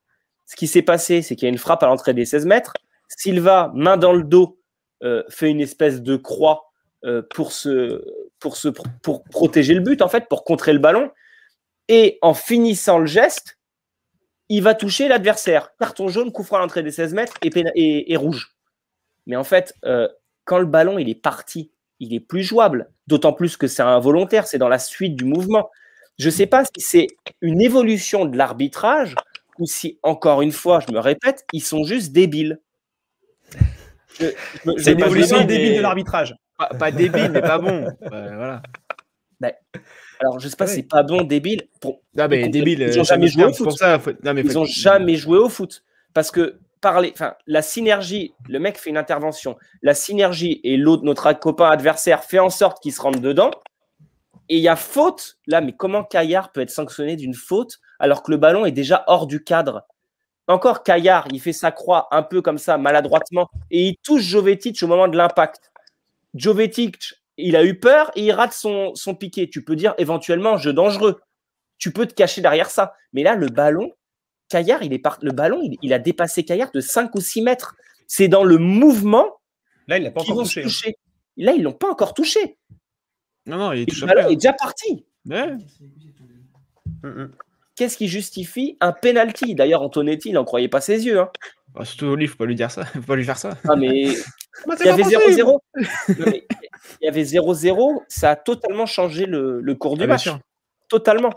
Ce qui s'est passé, c'est qu'il y a une frappe à l'entrée des 16 mètres. Silva, main dans le dos, euh, fait une espèce de croix pour, pour, se, pour protéger le but, en fait, pour contrer le ballon. Et en finissant le geste, il va toucher l'adversaire. Carton jaune, coup à l'entrée des 16 mètres et, rouge. Mais en fait, quand le ballon il est parti, il est plus jouable. D'autant plus que c'est involontaire, c'est dans la suite du mouvement. Je ne sais pas si c'est une évolution de l'arbitrage ou si, encore une fois, je me répète, ils sont juste débiles. C'est une évolution débile de l'arbitrage. Pas, débile, mais pas bon. <laughs> Ben, alors, je sais pas, si c'est pas bon, débile. Non, mais débile, ils n'ont euh, jamais joué au foot. mais ils n'ont jamais joué au foot. Parce que parler, enfin, la synergie, le mec fait une intervention, la synergie et l'autre, notre copain adversaire, fait en sorte qu'il se rentre dedans. Et il y a faute, là, mais comment Caillard peut être sanctionné d'une faute alors que le ballon est déjà hors du cadre Encore Caillard, il fait sa croix un peu comme ça, maladroitement, et il touche Jovetic au moment de l'impact. Jovetic, il a eu peur et il rate son, son piqué. Tu peux dire éventuellement jeu dangereux. Tu peux te cacher derrière ça. Mais là, le ballon, Caillard, il est le ballon, il, a dépassé Caillard de 5 ou 6 mètres. C'est dans le mouvement. Là, il l'a pas hein. touché. Là, ils l'ont pas encore touché. Non, non, il est, le ballon hein. est déjà parti. Mm, mm. Qu'est-ce qui justifie un pénalty D'ailleurs, Antonetti, il n'en croyait pas ses yeux. Hein. Bah, surtout lui, faut pas lui dire ça, <laughs> faut pas lui faire ça. il y avait 0-0. il y avait 0-0, ça a totalement changé le, cours ah, du match. Totalement.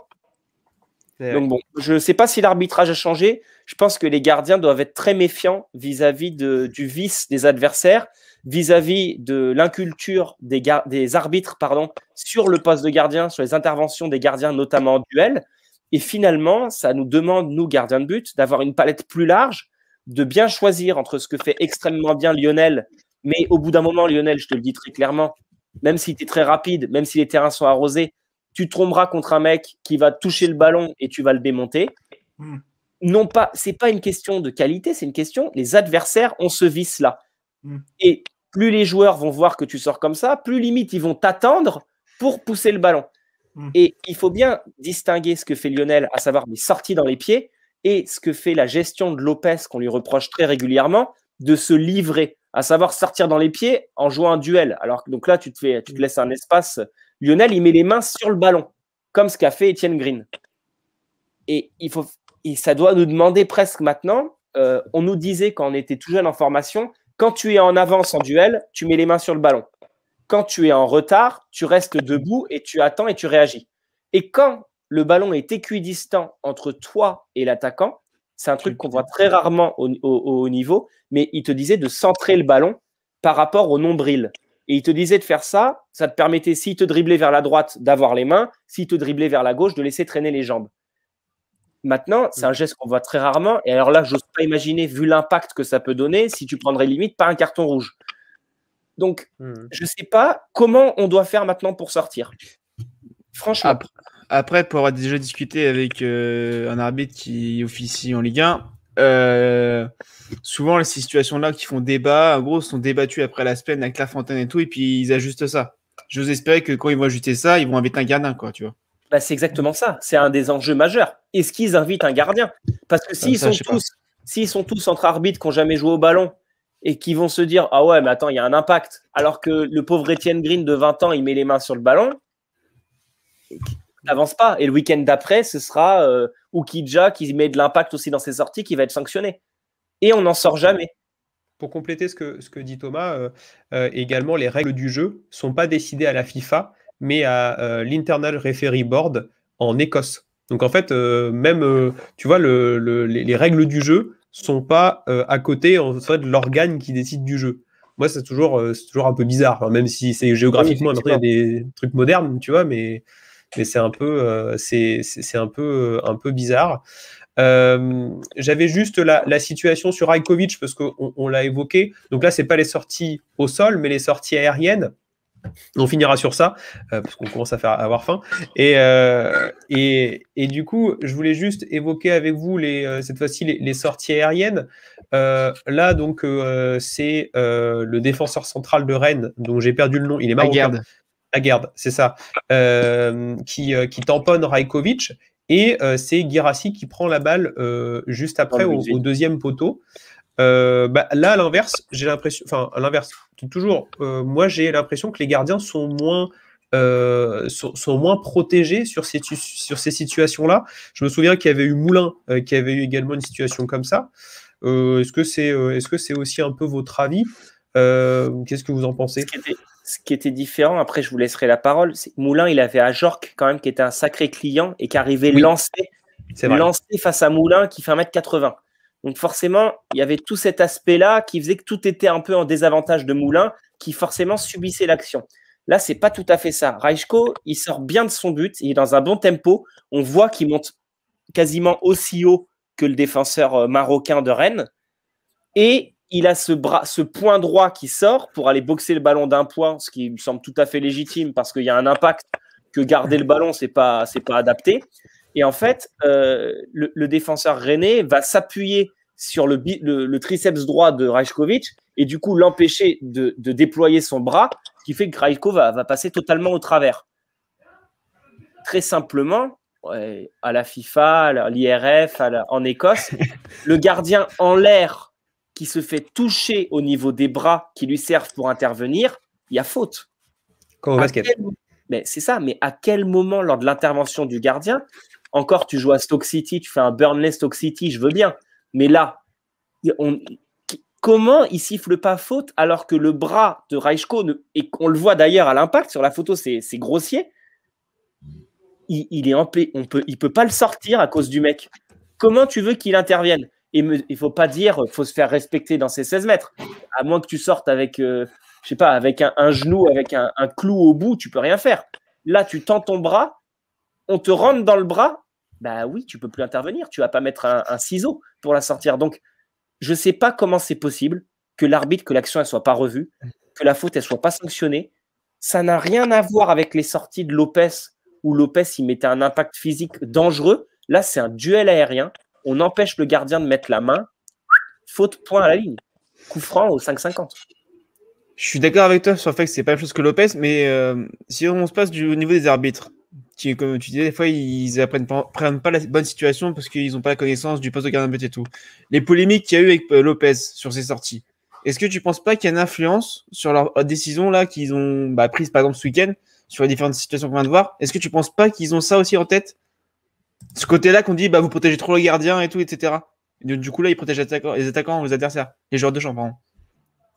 Donc je ne sais pas si l'arbitrage a changé. Je pense que les gardiens doivent être très méfiants vis-à-vis du vice des adversaires, vis-à-vis de l'inculture des, des, arbitres pardon, sur le poste de gardien, sur les interventions des gardiens, notamment en duel. Et finalement, ça nous demande, nous, gardiens de but, d'avoir une palette plus large, de bien choisir entre ce que fait extrêmement bien Lionel. Mais au bout d'un moment, Lionel, je te le dis très clairement, même s'il était très rapide, même si les terrains sont arrosés, tu tromperas contre un mec qui va toucher le ballon et tu vas le démonter. Hmm. Non pas, c'est pas une question de qualité, c'est une question. Les adversaires, ont ce vice là. Hmm. Et plus les joueurs vont voir que tu sors comme ça, plus limite ils vont t'attendre pour pousser le ballon. Hmm. Et il faut bien distinguer ce que fait Lionel, à savoir les sorties dans les pieds, et ce que fait la gestion de Lopez, qu'on lui reproche très régulièrement, de se livrer, à savoir sortir dans les pieds en jouant un duel. Alors donc là, tu te, tu te laisses un espace Lionel, il met les mains sur le ballon, comme ce qu'a fait Étienne Green. Et, il faut, ça doit nous demander presque maintenant, euh, on nous disait quand on était tout jeune en formation, quand tu es en avance en duel, tu mets les mains sur le ballon. Quand tu es en retard, tu restes debout et tu attends et tu réagis. Et quand le ballon est équidistant entre toi et l'attaquant, c'est un truc qu'on voit très rarement au, au, niveau, mais il te disait de centrer le ballon par rapport au nombril. Et il te disait de faire ça, ça te permettait, s'il te driblait vers la droite, d'avoir les mains, s'il te driblait vers la gauche, de laisser traîner les jambes. Maintenant, c'est un mm. geste qu'on voit très rarement. Et alors là, je n'ose pas imaginer, vu l'impact que ça peut donner, si tu prendrais limite par un carton rouge. Donc, mm. je ne sais pas comment on doit faire maintenant pour sortir. Franchement. Après, pour avoir déjà discuté avec euh, un arbitre qui officie en Ligue 1, euh, souvent ces situations-là qui font débat, en gros, sont débattues après la semaine avec la fontaine et tout, et puis ils ajustent ça. vous espérais que quand ils vont ajuster ça, ils vont inviter un gardien, quoi, tu vois. Bah, c'est exactement ça. C'est un des enjeux majeurs. Est-ce qu'ils invitent un gardien Parce que s'ils ah, sont tous, s'ils sont tous entre arbitres qui n'ont jamais joué au ballon et qui vont se dire ah ouais mais attends il y a un impact alors que le pauvre Étienne Green de 20 ans il met les mains sur le ballon n'avance pas. Et le week-end d'après, ce sera ouki euh, qui met de l'impact aussi dans ses sorties, qui va être sanctionné. Et on n'en sort jamais. Pour compléter ce que, ce que dit Thomas, euh, euh, également, les règles du jeu ne sont pas décidées à la FIFA, mais à l'Internal Referee Board en Écosse. Donc en fait, même, tu vois, le, les, règles du jeu sont pas à côté en fait, de l'organe qui décide du jeu moi c'est toujours, toujours un peu bizarre hein, même si c'est géographiquement des trucs modernes tu vois mais mais c'est un peu, euh, c'est, un peu, euh, un peu bizarre. Euh, j'avais juste la, la, situation sur Ajkovic parce qu'on on, l'a évoqué. Donc là, c'est pas les sorties au sol, mais les sorties aériennes. On finira sur ça parce qu'on commence à faire avoir faim. Et, et, et, du coup, je voulais juste évoquer avec vous les, cette fois-ci les, sorties aériennes. là, donc, c'est le défenseur central de Rennes, dont j'ai perdu le nom. Il est marocain garde, c'est ça, euh, euh, qui, tamponne Rajkovic. Et euh, c'est Girassi qui prend la balle juste après au, deuxième poteau. Bah, là, à l'inverse, j'ai l'impression, enfin, à l'inverse, toujours, moi j'ai l'impression que les gardiens sont moins. sont, moins protégés sur ces, situations-là. Je me souviens qu'il y avait eu Moulin qui avait eu également une situation comme ça. est-ce que c'est est-ce aussi un peu votre avis Qu'est-ce que vous en pensez ce qui était différent, après je vous laisserai la parole, c'est Moulin, il avait à quand même, qui était un sacré client et qui arrivait lancé, lancé face à Moulin qui fait 1m80. Donc forcément, il y avait tout cet aspect-là qui faisait que tout était un peu en désavantage de Moulin, qui forcément subissait l'action. Là, c'est pas tout à fait ça. Raichko, il sort bien de son but, il est dans un bon tempo. On voit qu'il monte quasiment aussi haut que le défenseur euh, marocain de Rennes. Et il a ce, bras, ce point droit qui sort pour aller boxer le ballon d'un point, ce qui me semble tout à fait légitime parce qu'il y a un impact que garder le ballon, c'est pas, c'est pas adapté. Et en fait, euh, le, défenseur René va s'appuyer sur le, triceps droit de Rajkovic et du coup l'empêcher de, déployer son bras, qui fait que Rajko va, passer totalement au travers. Très simplement, à la FIFA, à l'IRF, en Écosse, <laughs> le gardien en l'air se fait toucher au niveau des bras qui lui servent pour intervenir, il y a faute. Mais c'est ça, mais à quel moment lors de l'intervention du gardien, encore tu joues à Stoke City, tu fais un Burnley Stoke City, je veux bien, mais là, comment il siffle pas faute alors que le bras de Reichko, et on le voit d'ailleurs à l'impact, sur la photo c'est grossier, il, est en... on peut, il peut pas le sortir à cause du mec. Comment tu veux qu'il intervienne et il faut pas dire faut se faire respecter dans ces 16 mètres. À moins que tu sortes avec, euh, je sais pas, avec un, genou, avec un, clou au bout, tu peux rien faire. Là, tu tends ton bras, on te rentre dans le bras, bah oui, tu peux plus intervenir. Tu vas pas mettre un, ciseau pour la sortir. Donc, je sais pas comment c'est possible que l'arbitre, que l'action ne soit pas revue, que la faute ne soit pas sanctionnée. Ça n'a rien à voir avec les sorties de Lopez où Lopez il mettait un impact physique dangereux. Là, c'est un duel aérien on empêche le gardien de mettre la main, faute point à la ligne. Coup franc au 5-50. Je suis d'accord avec toi sur le fait que c'est pas la même chose que Lopez, mais euh, si on se passe du, au niveau des arbitres, qui, comme tu disais, des fois ils apprennent pas, prennent pas la bonne situation parce qu'ils n'ont pas la connaissance du poste de gardien de but et tout. Les polémiques qu'il y a eu avec euh, Lopez sur ses sorties, est-ce que tu penses pas qu'il y a une influence sur leur euh, décision là qu'ils ont bah, prise par exemple ce week-end sur les différentes situations qu'on vient de voir Est-ce que tu penses pas qu'ils ont ça aussi en tête ce côté-là qu'on dit, bah, vous protégez trop les gardiens et tout, etc. du coup, là, ils protègent les attaquants, les adversaires, les joueurs de champ, pardon.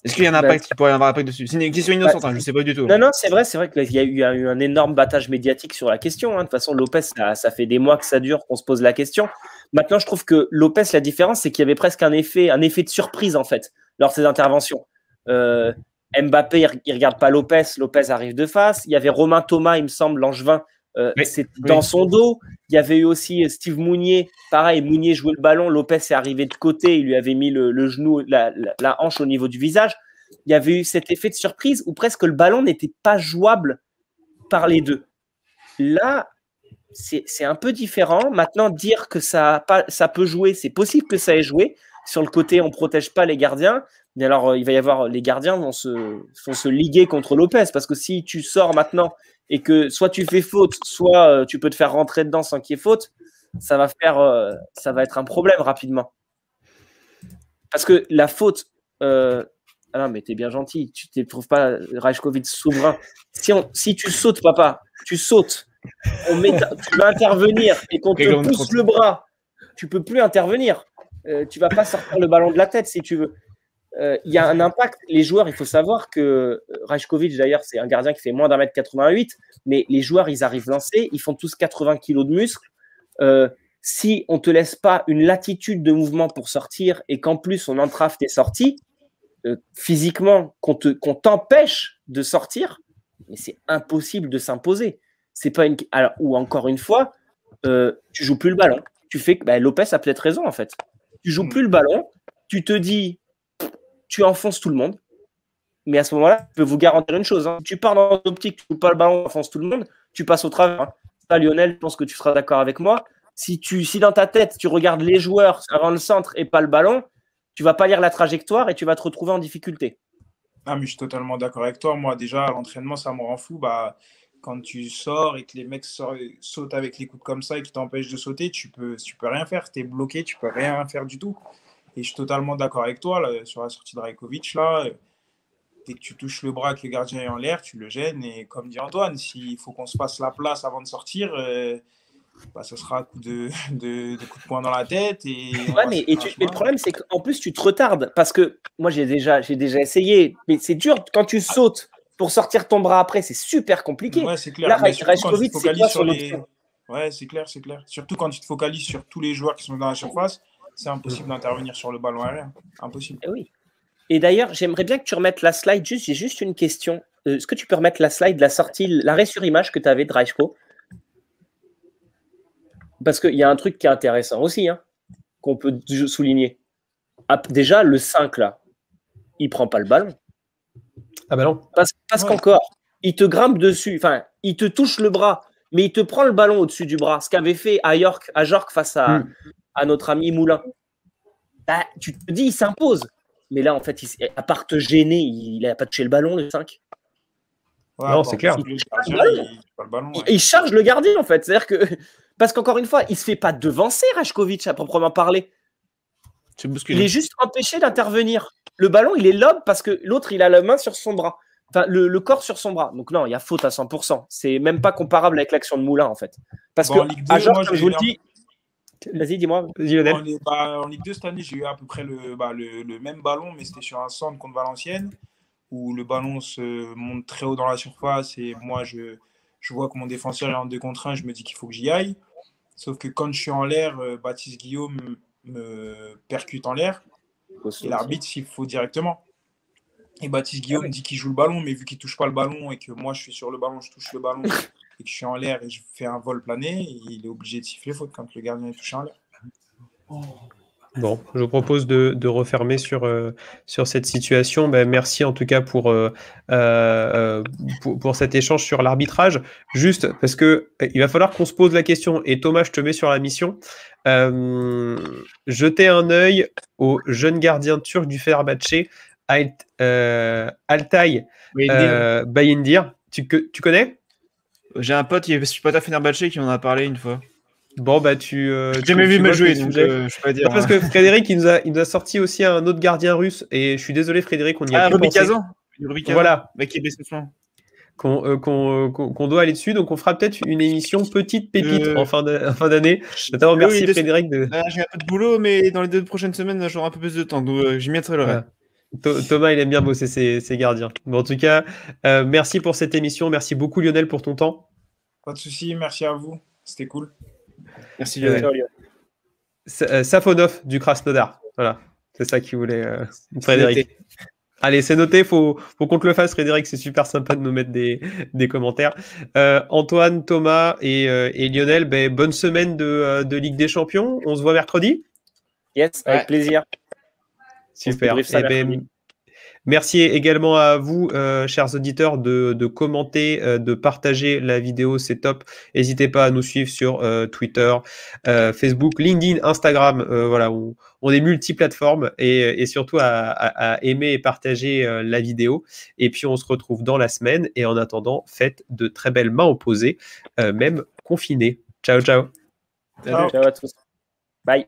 Est-ce qu'il y a un impact bah, qui pourrait avoir un impact dessus C'est une question innocente, bah, hein, je ne sais pas du tout. Non, non, c'est vrai, c'est vrai qu'il y, a eu un énorme battage médiatique sur la question. Hein. De toute façon, Lopez, ça, fait des mois que ça dure, qu'on se pose la question. Maintenant, je trouve que Lopez, la différence, c'est qu'il y avait presque un effet, un effet de surprise, en fait, lors de ses interventions. Euh, Mbappé, il ne regarde pas Lopez, Lopez arrive de face. Il y avait Romain Thomas, il me semble, Langevin, euh, c'est dans son dos. Il y avait eu aussi euh, Steve Mounier. Pareil, Mounier jouait le ballon. Lopez est arrivé de côté. Il lui avait mis le, genou, la, hanche au niveau du visage. Il y avait eu cet effet de surprise où presque le ballon n'était pas jouable par les deux. Là, c'est, un peu différent. Maintenant, dire que ça, peut jouer, c'est possible que ça ait joué. Sur le côté, on ne protège pas les gardiens. Mais alors, euh, il va y avoir les gardiens vont vont se liguer contre Lopez parce que si tu sors maintenant et que soit tu fais faute, soit euh, tu peux te faire rentrer dedans sans qu'il y ait faute, ça va faire, euh, ça va être un problème rapidement. Parce que la faute, euh, ah non mais t'es bien gentil, tu ne trouves pas Rajkovic souverain. Si, si tu sautes, papa, tu sautes, on met tu vas intervenir et qu'on te pousse le bras, tu peux plus intervenir. tu vas pas sortir le ballon de la tête si tu veux. Euh, il y a un impact. Les joueurs, il faut savoir que euh, Rajkovic, d'ailleurs, c'est un gardien qui fait moins d'un mètre 88, mais les joueurs, ils arrivent lancés, ils font tous 80 kilos de muscles. Euh, si on ne te laisse pas une latitude de mouvement pour sortir et qu'en plus on entrave tes sorties, physiquement, qu'on t'empêche de sortir, mais c'est impossible de s'imposer. C'est pas une. Alors, ou encore une fois, tu joues plus le ballon. Tu fais. Bah, Lopez a peut-être raison en fait. Tu joues hmm. plus le ballon. Tu te dis, tu enfonces tout le monde. Mais à ce moment-là, je peux vous garantir une chose. Hein. tu pars dans l'optique, tu ne pas le ballon, tu enfonces tout le monde, tu passes au travers. Hein. Ça, Lionel, je pense que tu seras d'accord avec moi. Si, tu, si dans ta tête, tu regardes les joueurs avant le centre et pas le ballon, tu vas pas lire la trajectoire et tu vas te retrouver en difficulté. Ah, mais je suis totalement d'accord avec toi. Moi, déjà, l'entraînement, ça me rend fou. Bah, quand tu sors et que les mecs sautent avec les coups comme ça et qui t'empêchent de sauter, tu peux, tu peux rien faire. Tu es bloqué, tu peux rien faire du tout. Et je suis totalement d'accord avec toi là, sur la sortie de Rajkovic. Là, euh, dès que tu touches le bras que le gardien est en l'air, tu le gênes. Et comme dit Antoine, s'il faut qu'on se passe la place avant de sortir, euh, bah, ça sera de, <laughs> de, de, coup de poing dans la tête. Et mais, le problème, c'est qu'en plus, tu te retardes. Parce que moi, j'ai déjà, déjà essayé. Mais c'est dur quand tu ah. sautes pour sortir ton bras après, c'est super compliqué. Ouais, c'est clair. Là, Rajkovic, c'est Ouais, c'est clair, c'est clair. Surtout quand tu te focalises sur tous les joueurs qui sont dans la surface c'est impossible d'intervenir sur le ballon aérien. Impossible. Et eh oui. Et d'ailleurs, j'aimerais bien que tu remettes la slide. Juste, j'ai juste une question. Euh, est-ce que tu peux remettre la slide, la sortie, l'arrêt sur image que tu avais de Reichko Parce qu'il y a un truc qui est intéressant aussi, hein, qu'on peut souligner. Ah, déjà, le 5, là, il prend pas le ballon. Ah bah non. Parce, qu'encore, il te grimpe dessus, enfin, il te touche le bras, mais il te prend le ballon au-dessus du bras. Ce qu'avait fait à York, à Jork face à, hmm à notre ami Moulin, bah, tu te dis, il s'impose. Mais là, en fait, il, à part te gêner, il n'a pas touché le ballon, le 5. non, c'est clair. Il, charge le gardien, en fait. cest dire que. <laughs> Parce qu'encore une fois, il ne se fait pas devancer, Rajkovic, à proprement parler. il est juste empêché d'intervenir. Le ballon, il est lobe parce que l'autre, il a la main sur son bras. Enfin, le, corps sur son bras. Donc non, il y a faute à 100%. C'est même pas comparable avec l'action de Moulin, en fait. Parce que, je vous le dis, Vas-y, dis-moi. Vas en, bah, en, Ligue 2, cette année, j'ai eu à peu près bah, le, le, même ballon, mais c'était sur un centre contre Valenciennes, où le ballon se monte très haut dans la surface. Et moi, je, je vois que mon défenseur est en 2 contre 1, je me dis qu'il faut que j'y aille. Sauf que quand je suis en l'air, euh, Baptiste Guillaume me percute en l'air. l'arbitre s'il faut directement. Et Baptiste Guillaume ah dit qu'il joue le ballon, mais vu qu'il touche pas le ballon et que moi je suis sur le ballon, je touche le ballon, <laughs> et que je suis en l'air et je fais un vol plané, il est obligé de siffler faute quand le gardien est touché en l'air. Oh. Bon, je vous propose de, refermer euh, sur, cette situation. Ben, merci en tout cas euh, euh, pour, cet échange sur l'arbitrage. Juste parce que eh, il va falloir qu'on se pose la question, et Thomas, je te mets sur la mission. Jeter un œil au jeune gardien turc du Fenerbahçe, Alt, Altay Bayindir, tu connais j'ai un pote il est à Fenerbahce qui en a parlé une fois. Bon, bah tu. Euh, j'ai jamais vu me jouer, donc euh, je dire. Bah, parce hein. que Frédéric, il nous, a, il nous a sorti aussi un autre gardien russe, et je suis désolé, Frédéric, on y ah, a Voilà. Mec qui est blessé euh, qu'on doit aller dessus. Donc, on fera peut-être une émission petite pépite en fin d'année. Notamment, merci Frédéric. De... Ah, j'ai un peu de boulot, mais dans les deux prochaines semaines, j'aurai un peu plus de temps. Donc, j'y mettrai le reste. Thomas, il aime bien bosser ses, gardiens. en tout cas, euh, merci pour cette émission. Merci beaucoup, Lionel, pour ton temps. Pas de souci. Merci à vous. C'était cool. Merci, euh, Lionel. Euh, Safonov du Krasnodar. Voilà. C'est ça qu'il voulait, Frédéric. Allez, c'est noté, faut, faut qu'on te le fasse, Frédéric, c'est super sympa de nous mettre des, commentaires. Antoine, Thomas et, Lionel, ben, bonne semaine de, Ligue des Champions. On se voit mercredi. Yes, avec plaisir. Super. Eh ben, merci également à vous, euh, chers auditeurs, de, commenter, euh, de partager la vidéo, c'est top. N'hésitez pas à nous suivre sur euh, Twitter, Facebook, LinkedIn, Instagram. voilà, on, est multiplateforme et, surtout à, aimer et partager la vidéo. Et puis on se retrouve dans la semaine. Et en attendant, faites de très belles mains opposées, même confinées. Ciao, ciao. Ciao à tous. Bye.